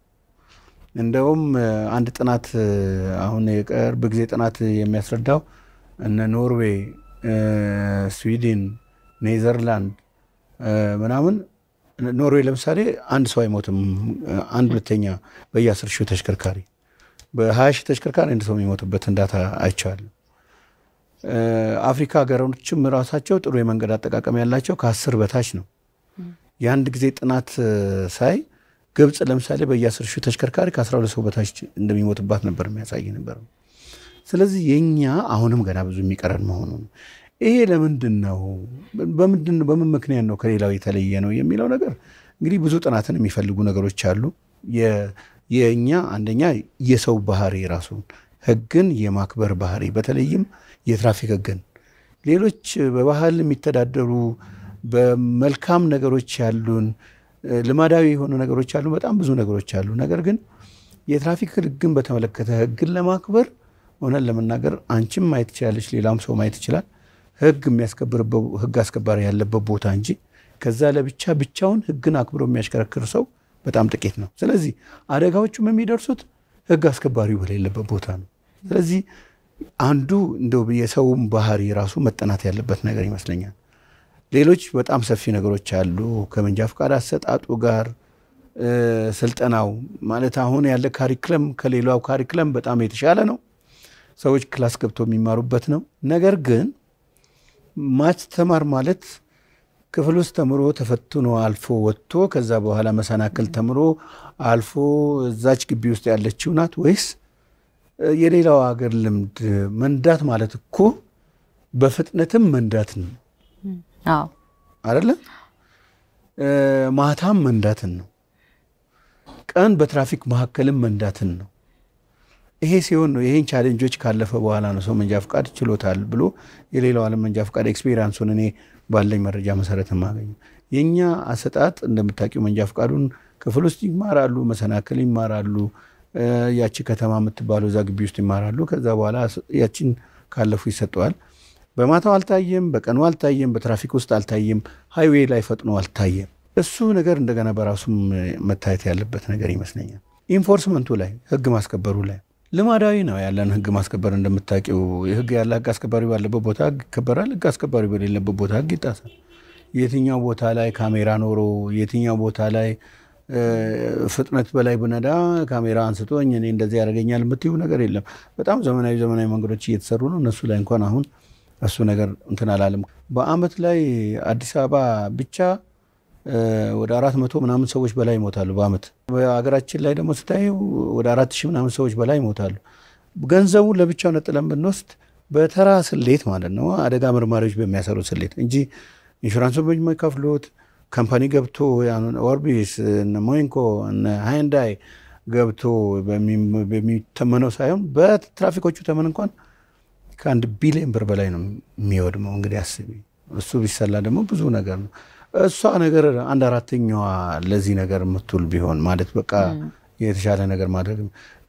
እንደውም አንድ ጥናት አሁን የቅርብ ጊዜ ጥናት የሚያስረዳው እነ ኖርዌይ፣ ስዊድን፣ ኔዘርላንድ ምናምን ኖርዌይ ለምሳሌ አንድ ሰው አይሞትም። አንድ ሁለተኛ በየአስር ሺህ ተሽከርካሪ በሀያ ሺህ ተሽከርካሪ አንድ ሰው የሚሞትበት እንዳታ አይቻልም። አፍሪካ ሀገሮችም ራሳቸው ጥሩ የመንገድ አጠቃቀም ያላቸው ከአስር በታች ነው። የአንድ ጊዜ ጥናት ሳይ ግብፅ ለምሳሌ በየአስር ሺህ ተሽከርካሪ ከአስራ ሁለት ሰው በታች እንደሚሞትባት ነበር የሚያሳይ ነበር። ስለዚህ የኛ አሁንም ገና ብዙ የሚቀረን መሆኑ ነው። ይሄ ለምንድን ነው በምንድን በምን ምክንያት ነው ከሌላው የተለየ ነው የሚለው ነገር እንግዲህ ብዙ ጥናትን የሚፈልጉ ነገሮች አሉ። የእኛ አንደኛ የሰው ባህሪ ራሱን ህግን የማክበር ባህሪ፣ በተለይም የትራፊክ ህግን፣ ሌሎች በባህል የሚተዳደሩ በመልካም ነገሮች ያሉን ልማዳዊ የሆኑ ነገሮች አሉ። በጣም ብዙ ነገሮች አሉ። ነገር ግን የትራፊክ ህግን በተመለከተ ህግን ለማክበር እውነት ለመናገር አንቺም ማየት ትችላለች፣ ሌላም ሰው ማየት ይችላል። ህግ የሚያስከብርበት ህግ አስከባሪ ያለበት ቦታ እንጂ ከዛ ለብቻ ብቻውን ህግን አክብሮ የሚያሽከረክር ሰው በጣም ጥቂት ነው። ስለዚህ አደጋዎቹም የሚደርሱት ህግ አስከባሪ በሌለበት ቦታ ነው። ስለዚህ አንዱ እንደው የሰውም ባህሪ ራሱ መጠናት ያለበት ነገር ይመስለኛል። ሌሎች በጣም ሰፊ ነገሮች አሉ። ከመንጃ ፈቃድ አሰጣጡ ጋር ስልጠናው ማለት አሁን ያለ ካሪክለም ከሌላው ካሪክለም በጣም የተሻለ ነው። ሰዎች ክላስ ገብተው የሚማሩበት ነው። ነገር ግን ማስተማር ማለት ክፍል ውስጥ ተምሮ ተፈትኖ አልፎ ወጥቶ ከዛ በኋላ መሰናክል ተምሮ አልፎ እዛች ግቢ ውስጥ ያለችው ናት ወይስ የሌላው ሀገር ልምድ? መንዳት ማለት እኮ በፍጥነትም መንዳት ነው አይደለም? ማታም መንዳትን ነው። ቀን በትራፊክ መካከልም መንዳትን ነው። ይሄ ሲሆን ነው ይሄን ቻሌንጆች ካለፈ በኋላ ነው ሰው መንጃ ፍቃድ ችሎታል ብሎ የሌላው ዓለም መንጃ ፍቃድ ኤክስፔሪንሱን እኔ ባለኝ መረጃ መሰረት የማገኘው። የእኛ አሰጣጥ እንደምታውቂው መንጃ ፍቃዱን ክፍል ውስጥ ይማራሉ፣ መሰናክል ይማራሉ፣ ያቺ ከተማ የምትባለው እዛ ግቢ ውስጥ ይማራሉ። ከዛ በኋላ ያቺን ካለፉ ይሰጠዋል። በማታው አልታየም፣ በቀኑ አልታየም፣ በትራፊክ ውስጥ አልታየም፣ ሃይዌይ ላይ ፈጥኖ አልታየም። እሱ ነገር እንደገና በራሱም መታየት ያለበት ነገር ይመስለኛል። ኢንፎርስመንቱ ላይ ህግ ማስከበሩ ላይ ልማዳዊ ነው ያለን ህግ ማስከበር። እንደምታውቂው የህግ ያለ ህግ አስከባሪ ባለበት ቦታ ህግ ይከበራል። ህግ አስከባሪ በሌለበት ቦታ ህግ ይጣሳል። የትኛው ቦታ ላይ ካሜራ ኖሮ የትኛው ቦታ ላይ ፍጥነት በላይ ብነዳ ካሜራ አንስቶ እኔ እንደዚህ ያደርገኛል የምትዩ ነገር የለም። በጣም ዘመናዊ ዘመናዊ መንገዶች እየተሰሩ ነው። እነሱ ላይ እንኳን አሁን እሱ ነገር እንትን አላለም። በአመት ላይ አዲስ አበባ ብቻ ወደ አራት መቶ ምናምን ሰዎች በላይ ይሞታሉ በአመት። በሀገራችን ላይ ደግሞ ስታየው ወደ አራት ሺህ ምናምን ሰዎች በላይ ይሞታሉ። ገንዘቡ ለብቻው ነጥለን ብንወስድ በተራ ስሌት ማለት ነው አደጋ መርማሪዎች በሚያሰሩት ስሌት እንጂ ኢንሹራንሱን በሚከፍሉት ካምፓኒ ገብቶ ኦርቢስ፣ ሞንኮ፣ ሃይንዳይ ገብቶ በሚተመነው ሳይሆን በትራፊኮቹ ተመን እንኳን ከአንድ ቢሊዮን ብር በላይ ነው የሚወድመው። እንግዲህ አስቢ። እሱ ቢሰላ ደግሞ ብዙ ነገር ነው። እሷ ነገር አንድ አራተኛዋ ለዚህ ነገር የምትውል ቢሆን ማለት በቃ የተሻለ ነገር ማድረግ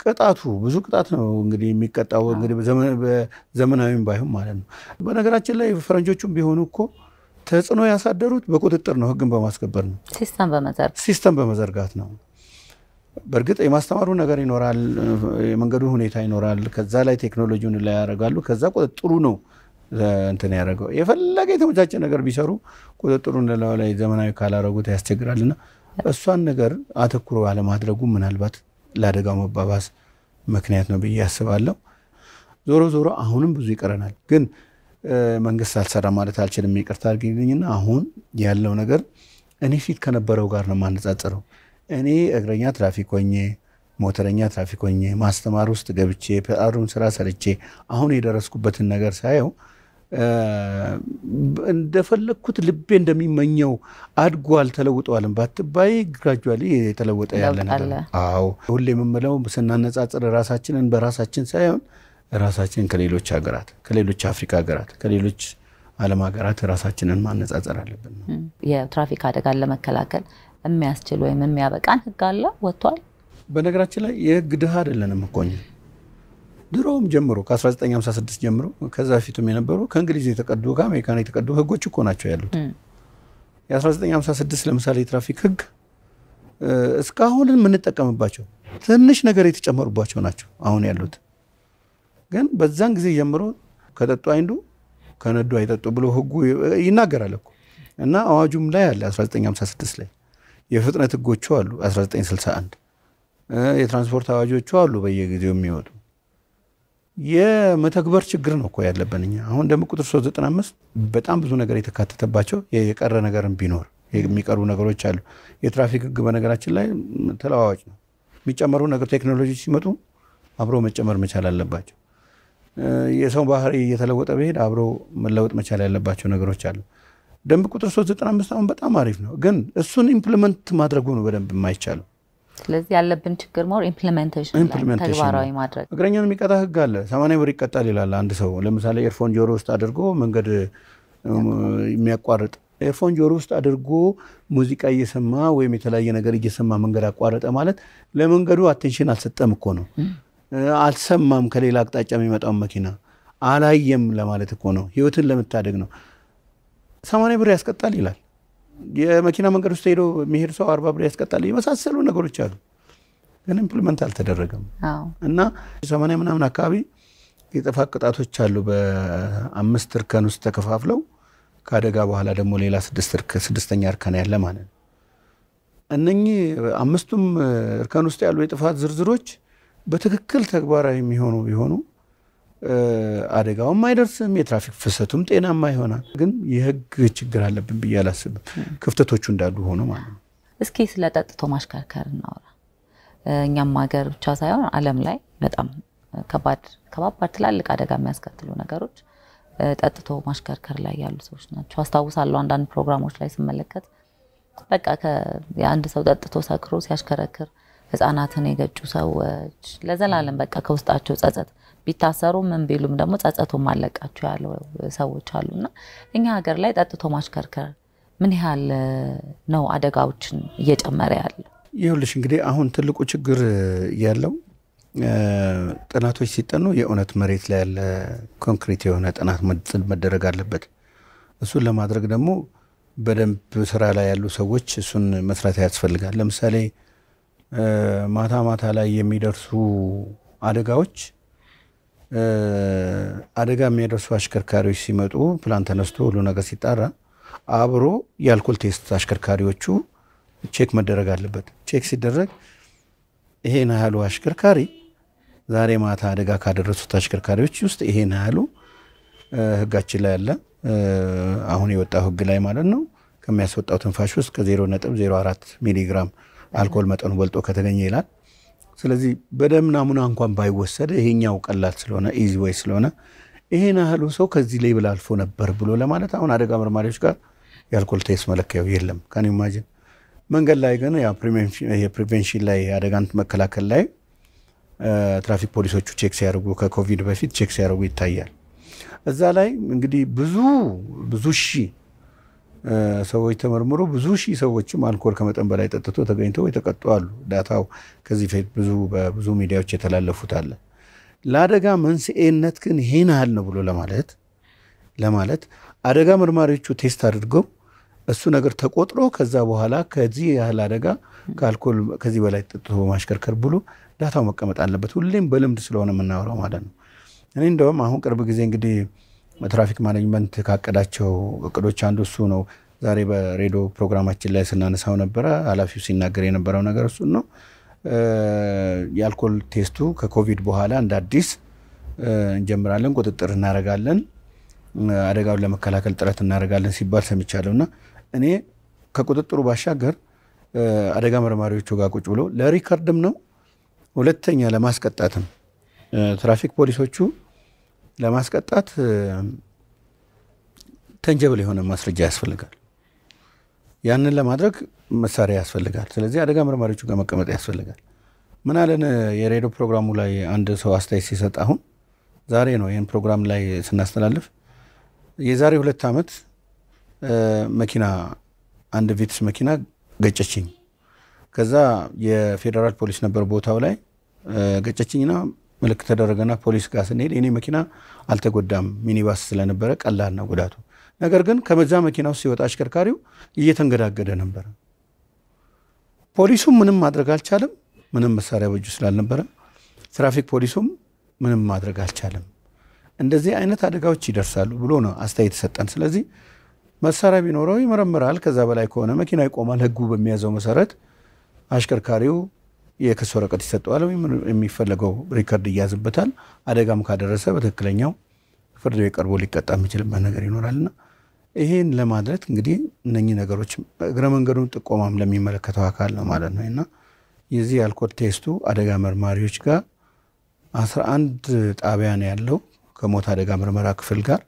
ቅጣቱ ብዙ ቅጣት ነው እንግዲህ የሚቀጣው እንግዲህ ዘመናዊም ባይሆን ማለት ነው። በነገራችን ላይ ፈረንጆቹም ቢሆኑ እኮ ተጽዕኖ ያሳደሩት በቁጥጥር ነው፣ ህግን በማስከበር ነው፣ ሲስተም በመዘርጋት ነው። በእርግጥ የማስተማሩ ነገር ይኖራል፣ የመንገዱ ሁኔታ ይኖራል። ከዛ ላይ ቴክኖሎጂውን ላይ ያደርጋሉ። ከዛ ቁጥጥሩ ነው እንትን ያደረገው የፈለገ የተመቻቸ ነገር ቢሰሩ ቁጥጥሩን ለላዩ ላይ ዘመናዊ ካላረጉት ያስቸግራልና እሷን ነገር አተኩሮ ባለማድረጉ ምናልባት ለአደጋው መባባስ ምክንያት ነው ብዬ አስባለሁ። ዞሮ ዞሮ አሁንም ብዙ ይቀረናል፣ ግን መንግስት አልሰራ ማለት አልችልም። ይቅርታ አድርግልኝና አሁን ያለው ነገር እኔ ፊት ከነበረው ጋር ነው የማነጻጽረው። እኔ እግረኛ ትራፊክ ሆኜ ሞተረኛ ትራፊክ ሆኜ ማስተማር ውስጥ ገብቼ ፔአሩን ስራ ሰርቼ አሁን የደረስኩበትን ነገር ሳየው እንደፈለግኩት ልቤ እንደሚመኘው አድጓል አልተለውጠዋልም ባትባይ ግራጁዋሊ የተለወጠ ያለ ነገር። አዎ ሁሌ የምምለው ስናነጻጽር ራሳችንን በራሳችን ሳይሆን ራሳችንን ከሌሎች ሀገራት፣ ከሌሎች አፍሪካ ሀገራት፣ ከሌሎች ዓለም ሀገራት ራሳችንን ማነጻጸር አለብን ነው። የትራፊክ አደጋን ለመከላከል የሚያስችል ወይም የሚያበቃን ህግ አለ ወጥቷል። በነገራችን ላይ የህግ ድሃ አይደለንም እኮ እኛ ድሮም ጀምሮ ከ1956 ጀምሮ ከዛ በፊትም የነበሩ ከእንግሊዝ የተቀዱ ከአሜሪካን የተቀዱ ህጎች እኮ ናቸው ያሉት። የ1956 ለምሳሌ የትራፊክ ህግ እስካሁን የምንጠቀምባቸው ትንሽ ነገር የተጨመሩባቸው ናቸው አሁን ያሉት። ግን በዛን ጊዜ ጀምሮ ከጠጡ አይንዱ ከነዱ አይጠጡ ብሎ ህጉ ይናገራል እኮ እና አዋጁም ላይ አለ 1956 ላይ የፍጥነት ህጎቹ አሉ 1961 የትራንስፖርት አዋጆቹ አሉ በየጊዜው የሚወጡ የመተግበር ችግር ነው እኮ ያለብን እኛ አሁን ደግሞ ቁጥር 395 በጣም ብዙ ነገር የተካተተባቸው የቀረ ነገርም ቢኖር የሚቀሩ ነገሮች አሉ። የትራፊክ ህግ በነገራችን ላይ ተለዋዋጭ ነው። የሚጨመሩ ነገር ቴክኖሎጂ ሲመጡ አብሮ መጨመር መቻል አለባቸው። የሰው ባህሪ እየተለወጠ በሄድ አብሮ መለወጥ መቻል ያለባቸው ነገሮች አሉ። ደንብ ቁጥር 395 አሁን በጣም አሪፍ ነው፣ ግን እሱን ኢምፕሊመንት ማድረጉ ነው በደንብ የማይቻለው። ስለዚህ ያለብን ችግር ሞር ኢምፕሊሜንቴሽን ተግባራዊ ማድረግ። እግረኛን የሚቀጣ ህግ አለ። ሰማንያ ብር ይቀጣል ይላል አንድ ሰው። ለምሳሌ ኤርፎን ጆሮ ውስጥ አድርጎ መንገድ የሚያቋርጥ ኤርፎን ጆሮ ውስጥ አድርጎ ሙዚቃ እየሰማ ወይም የተለያየ ነገር እየሰማ መንገድ አቋረጠ ማለት ለመንገዱ አቴንሽን አልሰጠም እኮ ነው። አልሰማም፣ ከሌላ አቅጣጫ የሚመጣውን መኪና አላየም ለማለት እኮ ነው። ህይወትን ለመታደግ ነው። ሰማንያ ብር ያስቀጣል ይላል። የመኪና መንገድ ውስጥ ሄዶ የሚሄድ ሰው አርባ ብር ያስቀጣል። የመሳሰሉ ነገሮች አሉ፣ ግን ኢምፕሊመንት አልተደረገም እና ሰማንያ ምናምን አካባቢ የጥፋት ቅጣቶች አሉ። በአምስት እርከን ውስጥ ተከፋፍለው ከአደጋ በኋላ ደግሞ ሌላ ስድስተኛ እርከን ያለ ማለት ነው። እነኚህ አምስቱም እርከን ውስጥ ያሉ የጥፋት ዝርዝሮች በትክክል ተግባራዊ የሚሆኑ ቢሆኑ አደጋውም አይደርስም፣ የትራፊክ ፍሰቱም ጤናማ ይሆናል። ግን የህግ ችግር አለብን ብዬ አላስብም፣ ክፍተቶቹ እንዳሉ ሆኖ ማለት ነው። እስኪ ስለ ጠጥቶ ማሽከርከር እናወራ። እኛም ሀገር ብቻ ሳይሆን ዓለም ላይ በጣም ከባድ ከባባድ ትላልቅ አደጋ የሚያስከትሉ ነገሮች ጠጥቶ ማሽከርከር ላይ ያሉ ሰዎች ናቸው። አስታውሳለሁ አንዳንድ ፕሮግራሞች ላይ ስመለከት በቃ የአንድ ሰው ጠጥቶ ሰክሮ ሲያሽከረክር ህፃናትን የገጩ ሰዎች ለዘላለም በቃ ከውስጣቸው ጸጸት ቢታሰሩ ምን ቢሉም ደግሞ ጸጸቱ ማለቃቸው ያለው ሰዎች አሉና እኛ ሀገር ላይ ጠጥቶ ማሽከርከር ምን ያህል ነው አደጋዎችን እየጨመረ ያለ? ይኸውልሽ እንግዲህ አሁን ትልቁ ችግር ያለው ጥናቶች ሲጠኑ የእውነት መሬት ላይ ያለ ኮንክሪት የሆነ ጥናት መደረግ አለበት። እሱን ለማድረግ ደግሞ በደንብ ስራ ላይ ያሉ ሰዎች እሱን መስራት ያስፈልጋል። ለምሳሌ ማታ ማታ ላይ የሚደርሱ አደጋዎች አደጋ የሚያደርሱ አሽከርካሪዎች ሲመጡ ፕላን ተነስቶ ሁሉ ነገር ሲጣራ አብሮ የአልኮል ቴስት አሽከርካሪዎቹ ቼክ መደረግ አለበት። ቼክ ሲደረግ ይሄን ያህሉ አሽከርካሪ ዛሬ ማታ አደጋ ካደረሱት አሽከርካሪዎች ውስጥ ይሄን ያህሉ ህጋችን ላይ ያለ አሁን የወጣው ህግ ላይ ማለት ነው ከሚያስወጣው ትንፋሽ ውስጥ ከ0 04 ሚሊግራም አልኮል መጠኑ በልጦ ከተገኘ ይላል። ስለዚህ ናሙና እንኳን ባይወሰድ ይሄኛው ቀላል ስለሆነ ኢዚ ወይ ስለሆነ ይሄን ያህሉ ሰው ከዚህ ሌብል አልፎ ነበር ብሎ ለማለት አሁን አደጋ መርማሪዎች ጋር የአልኮል ቴስት መለኪያው የለም። ካን ኢማጂን። መንገድ ላይ ግን የፕሪቬንሽን ላይ አደጋን መከላከል ላይ ትራፊክ ፖሊሶቹ ቼክ ሲያደርጉ ከኮቪድ በፊት ቼክ ሲያደርጉ ይታያል። እዛ ላይ እንግዲህ ብዙ ብዙ ሺህ ሰዎች ተመርምሮ ብዙ ሺህ ሰዎችም አልኮል ከመጠን በላይ ጠጥቶ ተገኝተው የተቀጡ አሉ። ዳታው ከዚህ ፊት ብዙ በብዙ ሚዲያዎች የተላለፉት አለ። ለአደጋ መንስኤነት ግን ይህን ያህል ነው ብሎ ለማለት ለማለት አደጋ መርማሪዎቹ ቴስት አድርገው እሱ ነገር ተቆጥሮ ከዛ በኋላ ከዚህ ያህል አደጋ ከአልኮል ከዚህ በላይ ጠጥቶ በማሽከርከር ብሎ ዳታው መቀመጥ አለበት። ሁሌም በልምድ ስለሆነ የምናወራው ማለት ነው። እኔ እንደውም አሁን ቅርብ ጊዜ እንግዲህ ትራፊክ ማኔጅመንት ካቀዳቸው እቅዶች አንዱ እሱ ነው። ዛሬ በሬዲዮ ፕሮግራማችን ላይ ስናነሳው ነበረ። ኃላፊው ሲናገር የነበረው ነገር እሱን ነው። የአልኮል ቴስቱ ከኮቪድ በኋላ እንደ አዲስ እንጀምራለን፣ ቁጥጥር እናደርጋለን፣ አደጋውን ለመከላከል ጥረት እናደርጋለን ሲባል ሰምቻለሁ እና እኔ ከቁጥጥሩ ባሻገር አደጋ መርማሪዎቹ ጋር ቁጭ ብሎ ለሪከርድም ነው፣ ሁለተኛ ለማስቀጣትም ትራፊክ ፖሊሶቹ ለማስቀጣት ተንጀብል የሆነ ማስረጃ ያስፈልጋል። ያንን ለማድረግ መሳሪያ ያስፈልጋል። ስለዚህ አደጋ መርማሪዎቹ ጋር መቀመጥ ያስፈልጋል። ምን አለን የሬዲዮ ፕሮግራሙ ላይ አንድ ሰው አስተያየት ሲሰጥ አሁን ዛሬ ነው ይህን ፕሮግራም ላይ ስናስተላልፍ የዛሬ ሁለት ዓመት መኪና አንድ ቪትስ መኪና ገጨችኝ። ከዛ የፌዴራል ፖሊስ ነበር ቦታው ላይ ገጨችኝና ምልክት ተደረገና ፖሊስ ጋር ስንሄድ የኔ መኪና አልተጎዳም፣ ሚኒባስ ስለነበረ ቀላል ነው ጉዳቱ። ነገር ግን ከመዛ መኪና ውስጥ ሲወጣ አሽከርካሪው እየተንገዳገደ ነበረ። ፖሊሱም ምንም ማድረግ አልቻለም፣ ምንም መሳሪያ በእጁ ስላልነበረ፣ ትራፊክ ፖሊሱም ምንም ማድረግ አልቻለም። እንደዚህ አይነት አደጋዎች ይደርሳሉ ብሎ ነው አስተያየት ሰጠን። ስለዚህ መሳሪያ ቢኖረው ይመረምራል። ከዛ በላይ ከሆነ መኪና ይቆማል። ህጉ በሚያዘው መሰረት አሽከርካሪው የክስ ወረቀት ይሰጠዋል ወይም የሚፈለገው ሪከርድ ይያዝበታል። አደጋም ካደረሰ በትክክለኛው ፍርድ ቤት ቀርቦ ሊቀጣ የሚችልበት ነገር ይኖራልና ይሄን ለማድረግ እንግዲህ እነኚህ ነገሮች እግረ መንገዱን ጥቆማም ለሚመለከተው አካል ነው ማለት ነው እና የዚህ የአልኮል ቴስቱ አደጋ መርማሪዎች ጋር አስራ አንድ ጣቢያ ነው ያለው ከሞት አደጋ ምርመራ ክፍል ጋር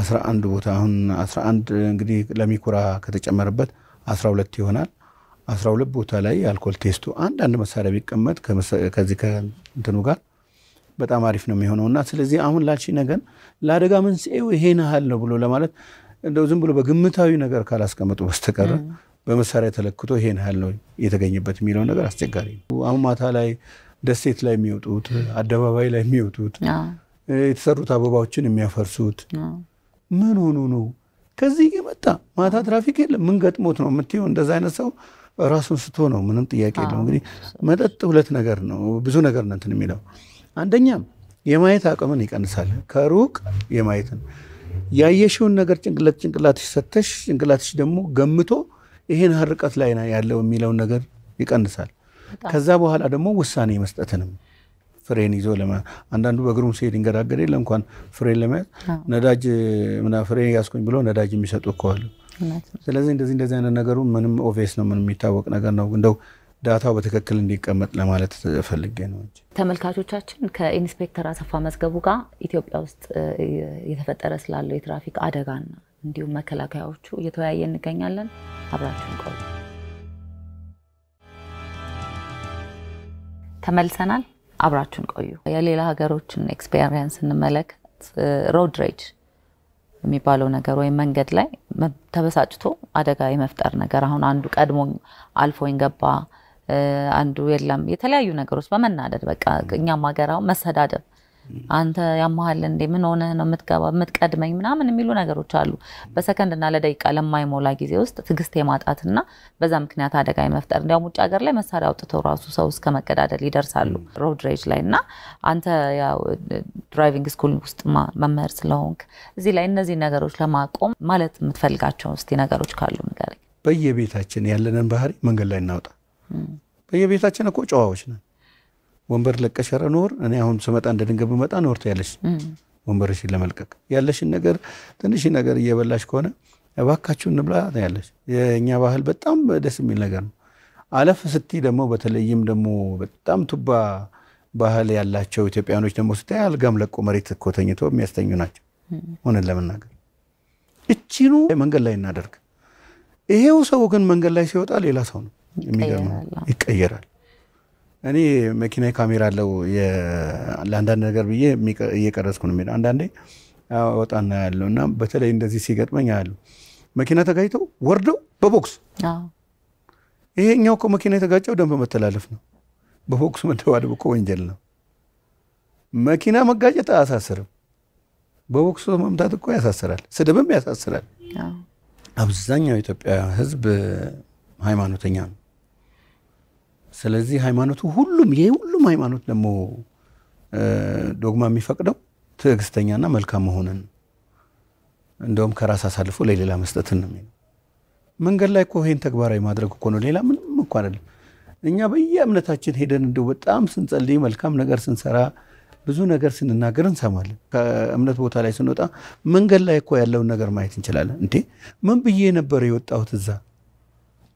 አስራ አንድ ቦታ አሁን አስራ አንድ እንግዲህ ለሚኩራ ከተጨመረበት አስራ ሁለት ይሆናል። አስራ ሁለት ቦታ ላይ የአልኮል ቴስቱ አንዳንድ መሳሪያ ቢቀመጥ ከዚህ ከእንትኑ ጋር በጣም አሪፍ ነው የሚሆነው እና ስለዚህ አሁን ላልሽ ነገር ለአደጋ መንስኤው ይሄ ናህል ነው ብሎ ለማለት እንደው ዝም ብሎ በግምታዊ ነገር ካላስቀመጡ በስተቀር በመሳሪያ ተለክቶ ይሄ ናህል ነው የተገኘበት የሚለው ነገር አስቸጋሪ ነው። አሁን ማታ ላይ ደሴት ላይ የሚወጡት አደባባይ ላይ የሚወጡት የተሰሩት አበባዎችን የሚያፈርሱት ምን ሆኑ ነው? ከዚህ የመጣ ማታ ትራፊክ የለም ምን ገጥሞት ነው የምትየው? እንደዚ አይነት ሰው ራሱን ስቶ ነው። ምንም ጥያቄ የለው። እንግዲህ መጠጥ ሁለት ነገር ነው፣ ብዙ ነገር ነው እንትን የሚለው አንደኛም የማየት አቅምን ይቀንሳል። ከሩቅ የማየትን ያየሽውን ነገር ጭንቅላት ጭንቅላትሽ ሰተሽ ጭንቅላትሽ ደግሞ ገምቶ ይሄን ያህል ርቀት ላይ ያለው የሚለውን ነገር ይቀንሳል። ከዛ በኋላ ደግሞ ውሳኔ መስጠትንም ፍሬን ይዞ አንዳንዱ በእግሩም ሲሄድ ይንገዳገድ የለ እንኳን ፍሬን ለመያዝ ነዳጅ ምና ፍሬን ያስኩኝ ብሎ ነዳጅ የሚሰጡ እኮ አሉ። ስለዚህ እንደዚህ እንደዚህ አይነት ነገሩ ምንም ኦቬስ ነው፣ ምንም የሚታወቅ ነገር ነው። እንደው ዳታው በትክክል እንዲቀመጥ ለማለት ፈልጌ ነው እንጂ ተመልካቾቻችን ከኢንስፔክተር አሰፋ መዝገቡ ጋር ኢትዮጵያ ውስጥ የተፈጠረ ስላለው የትራፊክ አደጋና እንዲሁም መከላከያዎቹ እየተወያየ እንገኛለን። አብራችሁን ቆዩ። ተመልሰናል። አብራችሁን ቆዩ። የሌላ ሀገሮችን ኤክስፔሪንስ ስንመለከት ሮድ ሬጅ የሚባለው ነገር ወይም መንገድ ላይ ተበሳጭቶ አደጋ የመፍጠር ነገር አሁን አንዱ ቀድሞ አልፎኝ ገባ፣ አንዱ የለም የተለያዩ ነገሮች በመናደድ በቃ እኛም ሀገር አሁን መሰዳደብ አንተ ያመሃል እንዴ ምን ሆነህ ነው የምትገባ የምትቀድመኝ ምናምን የሚሉ ነገሮች አሉ። በሰከንድ እና ለደቂቃ ለማይሞላ ጊዜ ውስጥ ትግስት የማጣትና በዛ ምክንያት አደጋ የመፍጠር እንዲያውም ውጭ ሀገር ላይ መሳሪያ አውጥተው ራሱ ሰው እስከ መቀዳደል ይደርሳሉ ሮድ ሬጅ ላይ እና አንተ ያው ድራይቪንግ ስኩል ውስጥ መምህር ስለሆንክ እዚህ ላይ እነዚህ ነገሮች ለማቆም ማለት የምትፈልጋቸው እስቲ ነገሮች ካሉ ንገረኝ። በየቤታችን ያለንን ባህሪ መንገድ ላይ እናውጣ። በየቤታችን እኮ ጨዋዎች ነን። ወንበር ለቀሸረ ኖር እኔ አሁን ስመጣ እንደ ድንገት ብመጣ ኖር ትያለሽ። ወንበርሽን ለመልቀቅ ያለሽን ነገር ትንሽ ነገር እየበላሽ ከሆነ እባካችሁ እንብላ ትያለሽ። የእኛ ባህል በጣም ደስ የሚል ነገር ነው። አለፍ ስቲ ደግሞ በተለይም ደግሞ በጣም ቱባ ባህል ያላቸው ኢትዮጵያኖች ደግሞ ስታይ አልጋም ለቆ መሬት እኮ ተኝቶ የሚያስተኙ ናቸው። ሆነን ለመናገር እችኑ መንገድ ላይ እናደርግ። ይሄው ሰው ግን መንገድ ላይ ሲወጣ ሌላ ሰው ነው የሚገርመው፣ ይቀየራል። እኔ መኪና ካሜራ አለው ለአንዳንድ ነገር ብዬ እየቀረጽኩ ነው የሚሄደው። አንዳንዴ ወጣና ያለው እና በተለይ እንደዚህ ሲገጥመኝ ያሉ መኪና ተጋጭተው ወርደው በቦክስ ይሄኛው እኮ መኪና የተጋጨው ደንብ መተላለፍ ነው። በቦክስ መደባደብ እኮ ወንጀል ነው። መኪና መጋጨት አያሳስርም። በቦክስ መምታት እኮ ያሳስራል፣ ስድብም ያሳስራል። አብዛኛው የኢትዮጵያ ሕዝብ ሃይማኖተኛ ነው። ስለዚህ ሃይማኖቱ ሁሉም ይሄ ሁሉም ሃይማኖት ደግሞ ዶግማ የሚፈቅደው ትዕግስተኛና መልካም መሆንን እንደውም ከራስ አሳልፎ ለሌላ መስጠትን ነው የሚለው። መንገድ ላይ እኮ ይሄን ተግባራዊ ማድረግ እኮ ነው። ሌላ ምንም እኮ አይደለም። እኛ በየእምነታችን ሄደን እንደው በጣም ስንጸልይ፣ መልካም ነገር ስንሰራ፣ ብዙ ነገር ስንናገር እንሰማለን። ከእምነት ቦታ ላይ ስንወጣ መንገድ ላይ እኮ ያለውን ነገር ማየት እንችላለን። እንዴ ምን ብዬ ነበር የወጣሁት እዛ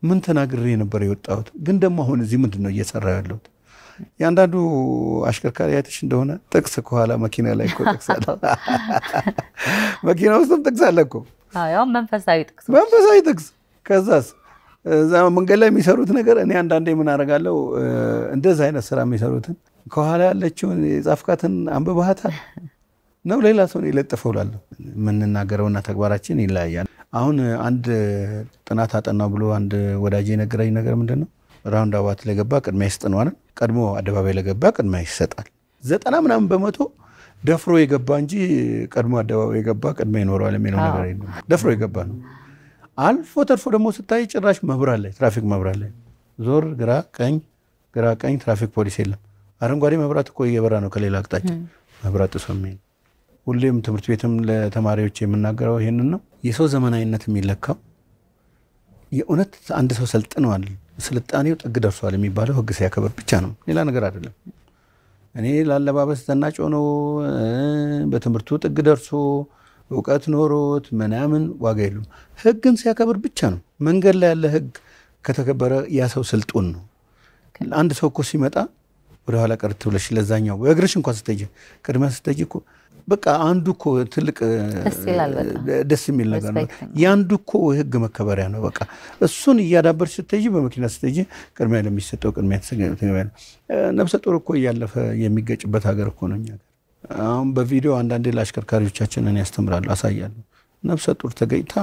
ምን ተናግሬ ነበር የወጣሁት? ግን ደግሞ አሁን እዚህ ምንድን ነው እየሰራ ያለሁት? የአንዳንዱ አሽከርካሪ አይተሽ እንደሆነ ጥቅስ ከኋላ መኪና ላይ እኮ ጥቅስ አለ፣ [LAUGHS] መኪና ውስጥም ጥቅስ አለ እኮ መንፈሳዊ ጥቅስ መንፈሳዊ ጥቅስ። ከዛስ እዛ መንገድ ላይ የሚሰሩት ነገር እኔ አንዳንዴ ምን አደርጋለሁ፣ እንደዛ አይነት ስራ የሚሰሩትን ከኋላ ያለችውን የጻፍካትን አንብባሃታል ነው ሌላ ሰውን የለጥፈው ላለሁ የምንናገረውና ተግባራችን ይለያያል። አሁን አንድ ጥናት አጠናው ብሎ አንድ ወዳጅ የነገረኝ ነገር ምንድን ነው? ራውንድ አባት ለገባ ቅድሚያ ይስጥ ይስጥነዋል። ቀድሞ አደባባይ ለገባ ቅድሚያ ይሰጣል። ዘጠና ምናምን በመቶ ደፍሮ የገባ እንጂ ቀድሞ አደባባይ የገባ ቅድሚያ ይኖረዋል የሚለው ነገር ደፍሮ የገባ ነው። አልፎ ተርፎ ደግሞ ስታይ ጭራሽ መብራት ላይ ትራፊክ መብራት ላይ ዞር፣ ግራ ቀኝ፣ ግራ ቀኝ፣ ትራፊክ ፖሊስ የለም። አረንጓዴ መብራት እኮ እየበራ ነው ከሌላ አቅጣጫ መብራት ጥሶ የሚሄድ ሁሌም ትምህርት ቤትም ለተማሪዎች የምናገረው ይህንን ነው። የሰው ዘመናዊነት የሚለካው የእውነት አንድ ሰው ሰልጥነዋል፣ ስልጣኔው ጥግ ደርሷል የሚባለው ህግ ሲያከብር ብቻ ነው። ሌላ ነገር አይደለም። እኔ ላለባበስ ዘናጭ ሆኖ በትምህርቱ ጥግ ደርሶ እውቀት ኖሮት ምናምን ዋጋ የሉም። ህግን ሲያከብር ብቻ ነው። መንገድ ላይ ያለ ህግ ከተከበረ ያ ሰው ስልጡን ነው። አንድ ሰው እኮ ሲመጣ ወደኋላ ቀርት ብለሽ ለዛኛው በእግርሽ እንኳን ስትሄጂ ቅድሚያ ስትሄጂ እኮ በቃ አንዱ እኮ ትልቅ ደስ የሚል ነገር ነው። የአንዱ እኮ ህግ መከበሪያ ነው። በቃ እሱን እያዳበር ስትሄጂ፣ በመኪና ስትሄጂ ቅድሚያ ለሚሰጠው ቅድሚያ ትገቢያለሽ። ነፍሰ ጡር እኮ እያለፈ የሚገጭበት ሀገር እኮ ነው እኛ ጋር። አሁን በቪዲዮ አንዳንዴ ለአሽከርካሪዎቻችንን ያስተምራሉ፣ አሳያሉ። አሳያለሁ። ነፍሰ ጡር ተገጭታ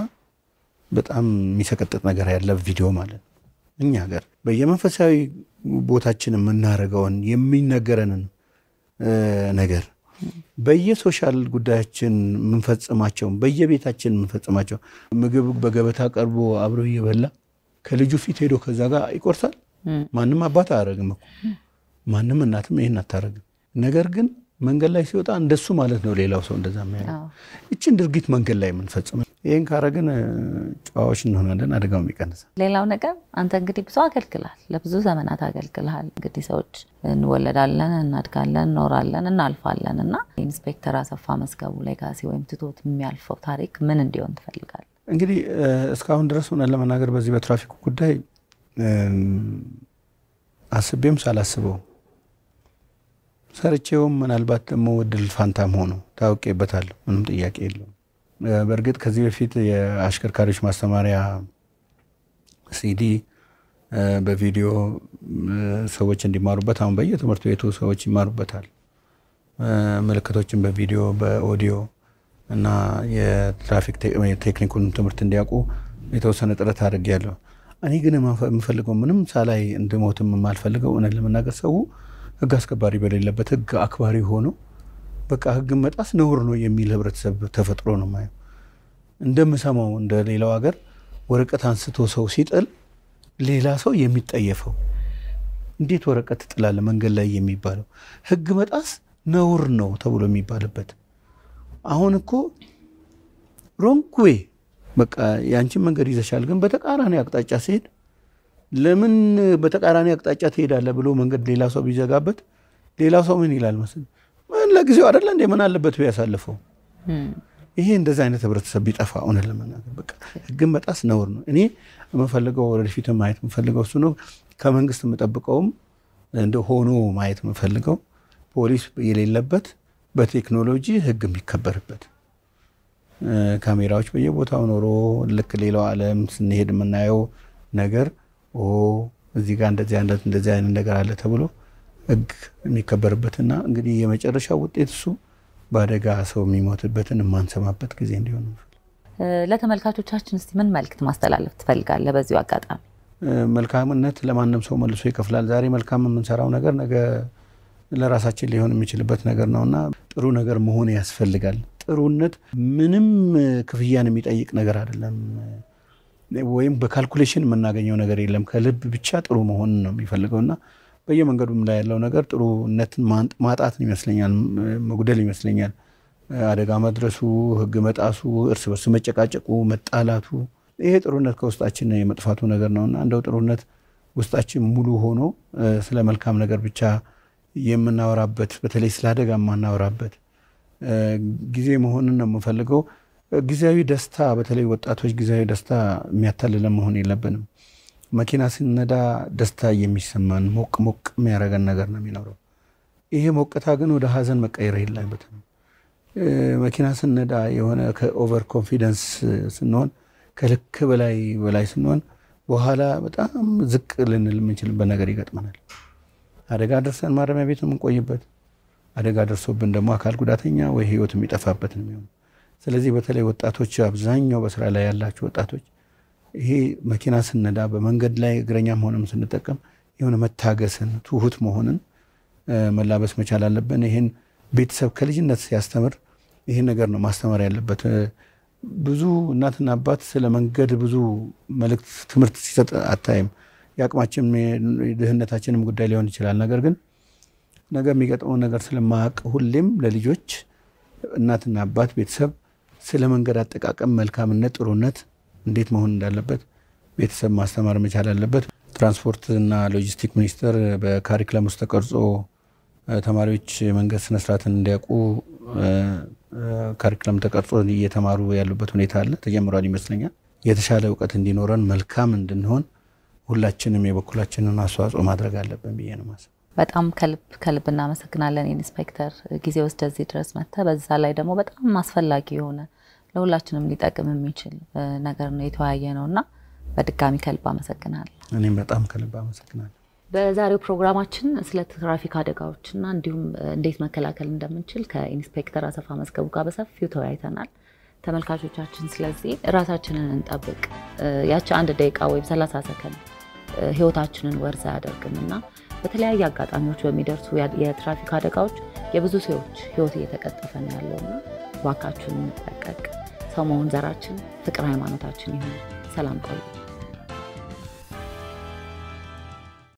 በጣም የሚሰቀጥጥ ነገር ያለ ቪዲዮ ማለት ነው። እኛ ሀገር በየመንፈሳዊ ቦታችን የምናደርገውን የሚነገረንን ነገር በየሶሻል ጉዳያችን የምንፈጽማቸው በየቤታችን የምንፈጽማቸው ምግብ በገበታ ቀርቦ አብሮ እየበላ ከልጁ ፊት ሄዶ ከዛ ጋር ይቆርሳል። ማንም አባት አያደርግም እኮ ማንም እናትም ይህን አታደርግም። ነገር ግን መንገድ ላይ ሲወጣ እንደሱ ማለት ነው። ሌላው ሰው እንደዛ የሚያ ይችን ድርጊት መንገድ ላይ የምንፈጽመ ይህን ካረግን ጨዋዎች እንሆናለን። አደጋው የሚቀንሰ ሌላው ነገር አንተ እንግዲህ ብዙ አገልግላል፣ ለብዙ ዘመናት አገልግልሃል። እንግዲህ ሰዎች እንወለዳለን፣ እናድጋለን፣ እኖራለን፣ እናልፋለን እና ኢንስፔክተር አሰፋ መዝገቡ ሌጋሲ ወይም ትቶት የሚያልፈው ታሪክ ምን እንዲሆን ትፈልጋል? እንግዲህ እስካሁን ድረስ ሆነን ለመናገር በዚህ በትራፊኩ ጉዳይ አስቤም ሳላስበው ሰርቼውም ምናልባት ደግሞ እድል ፋንታም ሆኖ ታውቄበታል ምንም ጥያቄ የለውም። በእርግጥ ከዚህ በፊት የአሽከርካሪዎች ማስተማሪያ ሲዲ በቪዲዮ ሰዎች እንዲማሩበት አሁን በየትምህርት ቤቱ ሰዎች ይማሩበታል። ምልክቶችን በቪዲዮ በኦዲዮ እና የትራፊክ ቴክኒኩን ትምህርት እንዲያውቁ የተወሰነ ጥረት አድርጌያለሁ። እኔ ግን የምፈልገው ምንም ሳላይ እንድሞትም የማልፈልገው እውነት ለመናገር ሰው ህግ አስከባሪ በሌለበት ህግ አክባሪ ሆኖ በቃ ህግ መጣስ ነውር ነው የሚል ህብረተሰብ ተፈጥሮ ነው ማየው። እንደምሰማው እንደ ሌላው ሀገር ወረቀት አንስቶ ሰው ሲጥል ሌላ ሰው የሚጠየፈው እንዴት ወረቀት ትጥላለ መንገድ ላይ የሚባለው ህግ መጣስ ነውር ነው ተብሎ የሚባልበት አሁን እኮ ሮንግ ዌይ በቃ የአንቺን መንገድ ይዘሻል፣ ግን በተቃራኒ አቅጣጫ ሲሄድ ለምን በተቃራኒ አቅጣጫ ትሄዳለህ ብሎ መንገድ ሌላ ሰው ቢዘጋበት ሌላ ሰው ምን ይላል መስል ምን ለጊዜው አደለ እንደ ምን አለበት ቢያሳልፈው። ይሄ እንደዚህ አይነት ህብረተሰብ ቢጠፋ እውነት ለመናገር በቃ ህግን መጣስ ነውር ነው። እኔ የምፈልገው ወደፊት ማየት የምፈልገው እሱ ነው። ከመንግስት የምጠብቀውም እንደ ሆኖ ማየት የምፈልገው ፖሊስ የሌለበት በቴክኖሎጂ ህግ የሚከበርበት ካሜራዎች በየቦታው ኖሮ ልክ ሌላው ዓለም ስንሄድ የምናየው ነገር እዚህ ጋር እንደዚህ አይነት እንደዚህ አይነት ነገር አለ ተብሎ ሕግ የሚከበርበትና እንግዲህ የመጨረሻ ውጤት እሱ በአደጋ ሰው የሚሞትበትን የማንሰማበት ጊዜ እንዲሆን ለተመልካቾቻችን እስቲ ምን መልእክት ማስተላለፍ ትፈልጋለህ? በዚሁ አጋጣሚ መልካምነት ለማንም ሰው መልሶ ይከፍላል። ዛሬ መልካም የምንሰራው ነገር ነገ ለራሳችን ሊሆን የሚችልበት ነገር ነውና ጥሩ ነገር መሆን ያስፈልጋል። ጥሩነት ምንም ክፍያን የሚጠይቅ ነገር አይደለም። ወይም በካልኩሌሽን የምናገኘው ነገር የለም። ከልብ ብቻ ጥሩ መሆንን ነው የሚፈልገው እና በየመንገዱም ላይ ያለው ነገር ጥሩነትን ማጣትን ይመስለኛል፣ መጉደል ይመስለኛል። አደጋ መድረሱ፣ ህግ መጣሱ፣ እርስ በርስ መጨቃጨቁ፣ መጣላቱ፣ ይሄ ጥሩነት ከውስጣችን የመጥፋቱ ነገር ነው እና እንደው ጥሩነት ውስጣችን ሙሉ ሆኖ ስለ መልካም ነገር ብቻ የምናወራበት በተለይ ስለ አደጋ የማናወራበት ጊዜ መሆንን ነው የምፈልገው። ጊዜያዊ ደስታ በተለይ ወጣቶች ጊዜያዊ ደስታ የሚያታልለ መሆን የለብንም። መኪና ሲነዳ ደስታ የሚሰማን ሞቅ ሞቅ የሚያደርገን ነገር ነው የሚኖረው። ይሄ ሞቅታ ግን ወደ ሀዘን መቀየር የለበትም። መኪና ስነዳ የሆነ ከኦቨር ኮንፊደንስ ስንሆን፣ ከልክ በላይ በላይ ስንሆን በኋላ በጣም ዝቅ ልንል የምንችልበት ነገር ይገጥመናል። አደጋ ደርሰን ማረሚያ ቤት የምንቆይበት፣ አደጋ ደርሶብን ደግሞ አካል ጉዳተኛ ወይ ህይወት የሚጠፋበት ነው የሚሆነው። ስለዚህ በተለይ ወጣቶች አብዛኛው በስራ ላይ ያላችሁ ወጣቶች ይሄ መኪና ስነዳ በመንገድ ላይ እግረኛም ሆነም ስንጠቀም የሆነ መታገስን ትሁት መሆንን መላበስ መቻል አለብን። ይህን ቤተሰብ ከልጅነት ሲያስተምር ይህን ነገር ነው ማስተማር ያለበት። ብዙ እናትና አባት ስለ መንገድ ብዙ መልእክት ትምህርት ሲሰጥ አታይም። የአቅማችን ድህነታችንም ጉዳይ ሊሆን ይችላል። ነገር ግን ነገ የሚገጥመውን ነገር ስለማያውቅ ሁሌም ለልጆች እናትና አባት ቤተሰብ ስለ መንገድ አጠቃቀም መልካምነት፣ ጥሩነት እንዴት መሆን እንዳለበት ቤተሰብ ማስተማር መቻል አለበት። እና ሎጂስቲክ ሚኒስቴር በካሪክለም ውስጥ ተቀርጾ ተማሪዎች መንገድ ስነስርዓትን እንዲያውቁ ካሪክለም ተቀርጾ እየተማሩ ያሉበት ሁኔታ አለ። ተጀምሯል ይመስለኛል። የተሻለ እውቀት እንዲኖረን መልካም እንድንሆን ሁላችንም የበኩላችንን አስተዋጽኦ ማድረግ አለብን ብዬ ነው ማሰብ በጣም ከልብ ከልብ እናመሰግናለን ኢንስፔክተር ጊዜ ውስጥ እዚህ ድረስ መተ በዛ ላይ ደግሞ በጣም አስፈላጊ የሆነ ለሁላችንም ሊጠቅም የሚችል ነገር ነው የተወያየ ነው እና በድጋሚ ከልብ አመሰግናለሁ። እኔም በጣም ከልብ አመሰግናለሁ። በዛሬው ፕሮግራማችን ስለ ትራፊክ አደጋዎችና እንዲሁም እንዴት መከላከል እንደምንችል ከኢንስፔክተር አሰፋ መዝገቡ ጋር በሰፊው ተወያይተናል። ተመልካቾቻችን ስለዚህ እራሳችንን እንጠብቅ። ያቺ አንድ ደቂቃ ወይም 30 ሰከንድ ህይወታችንን ወርዛ እና በተለያየ አጋጣሚዎች በሚደርሱ የትራፊክ አደጋዎች የብዙ ሰዎች ህይወት እየተቀጠፈ ነው ያለውና እባካችሁን እንጠቀቅ። ሰው መሆን ዘራችን፣ ፍቅር ሃይማኖታችን ይሁን። ሰላም ቆዩ።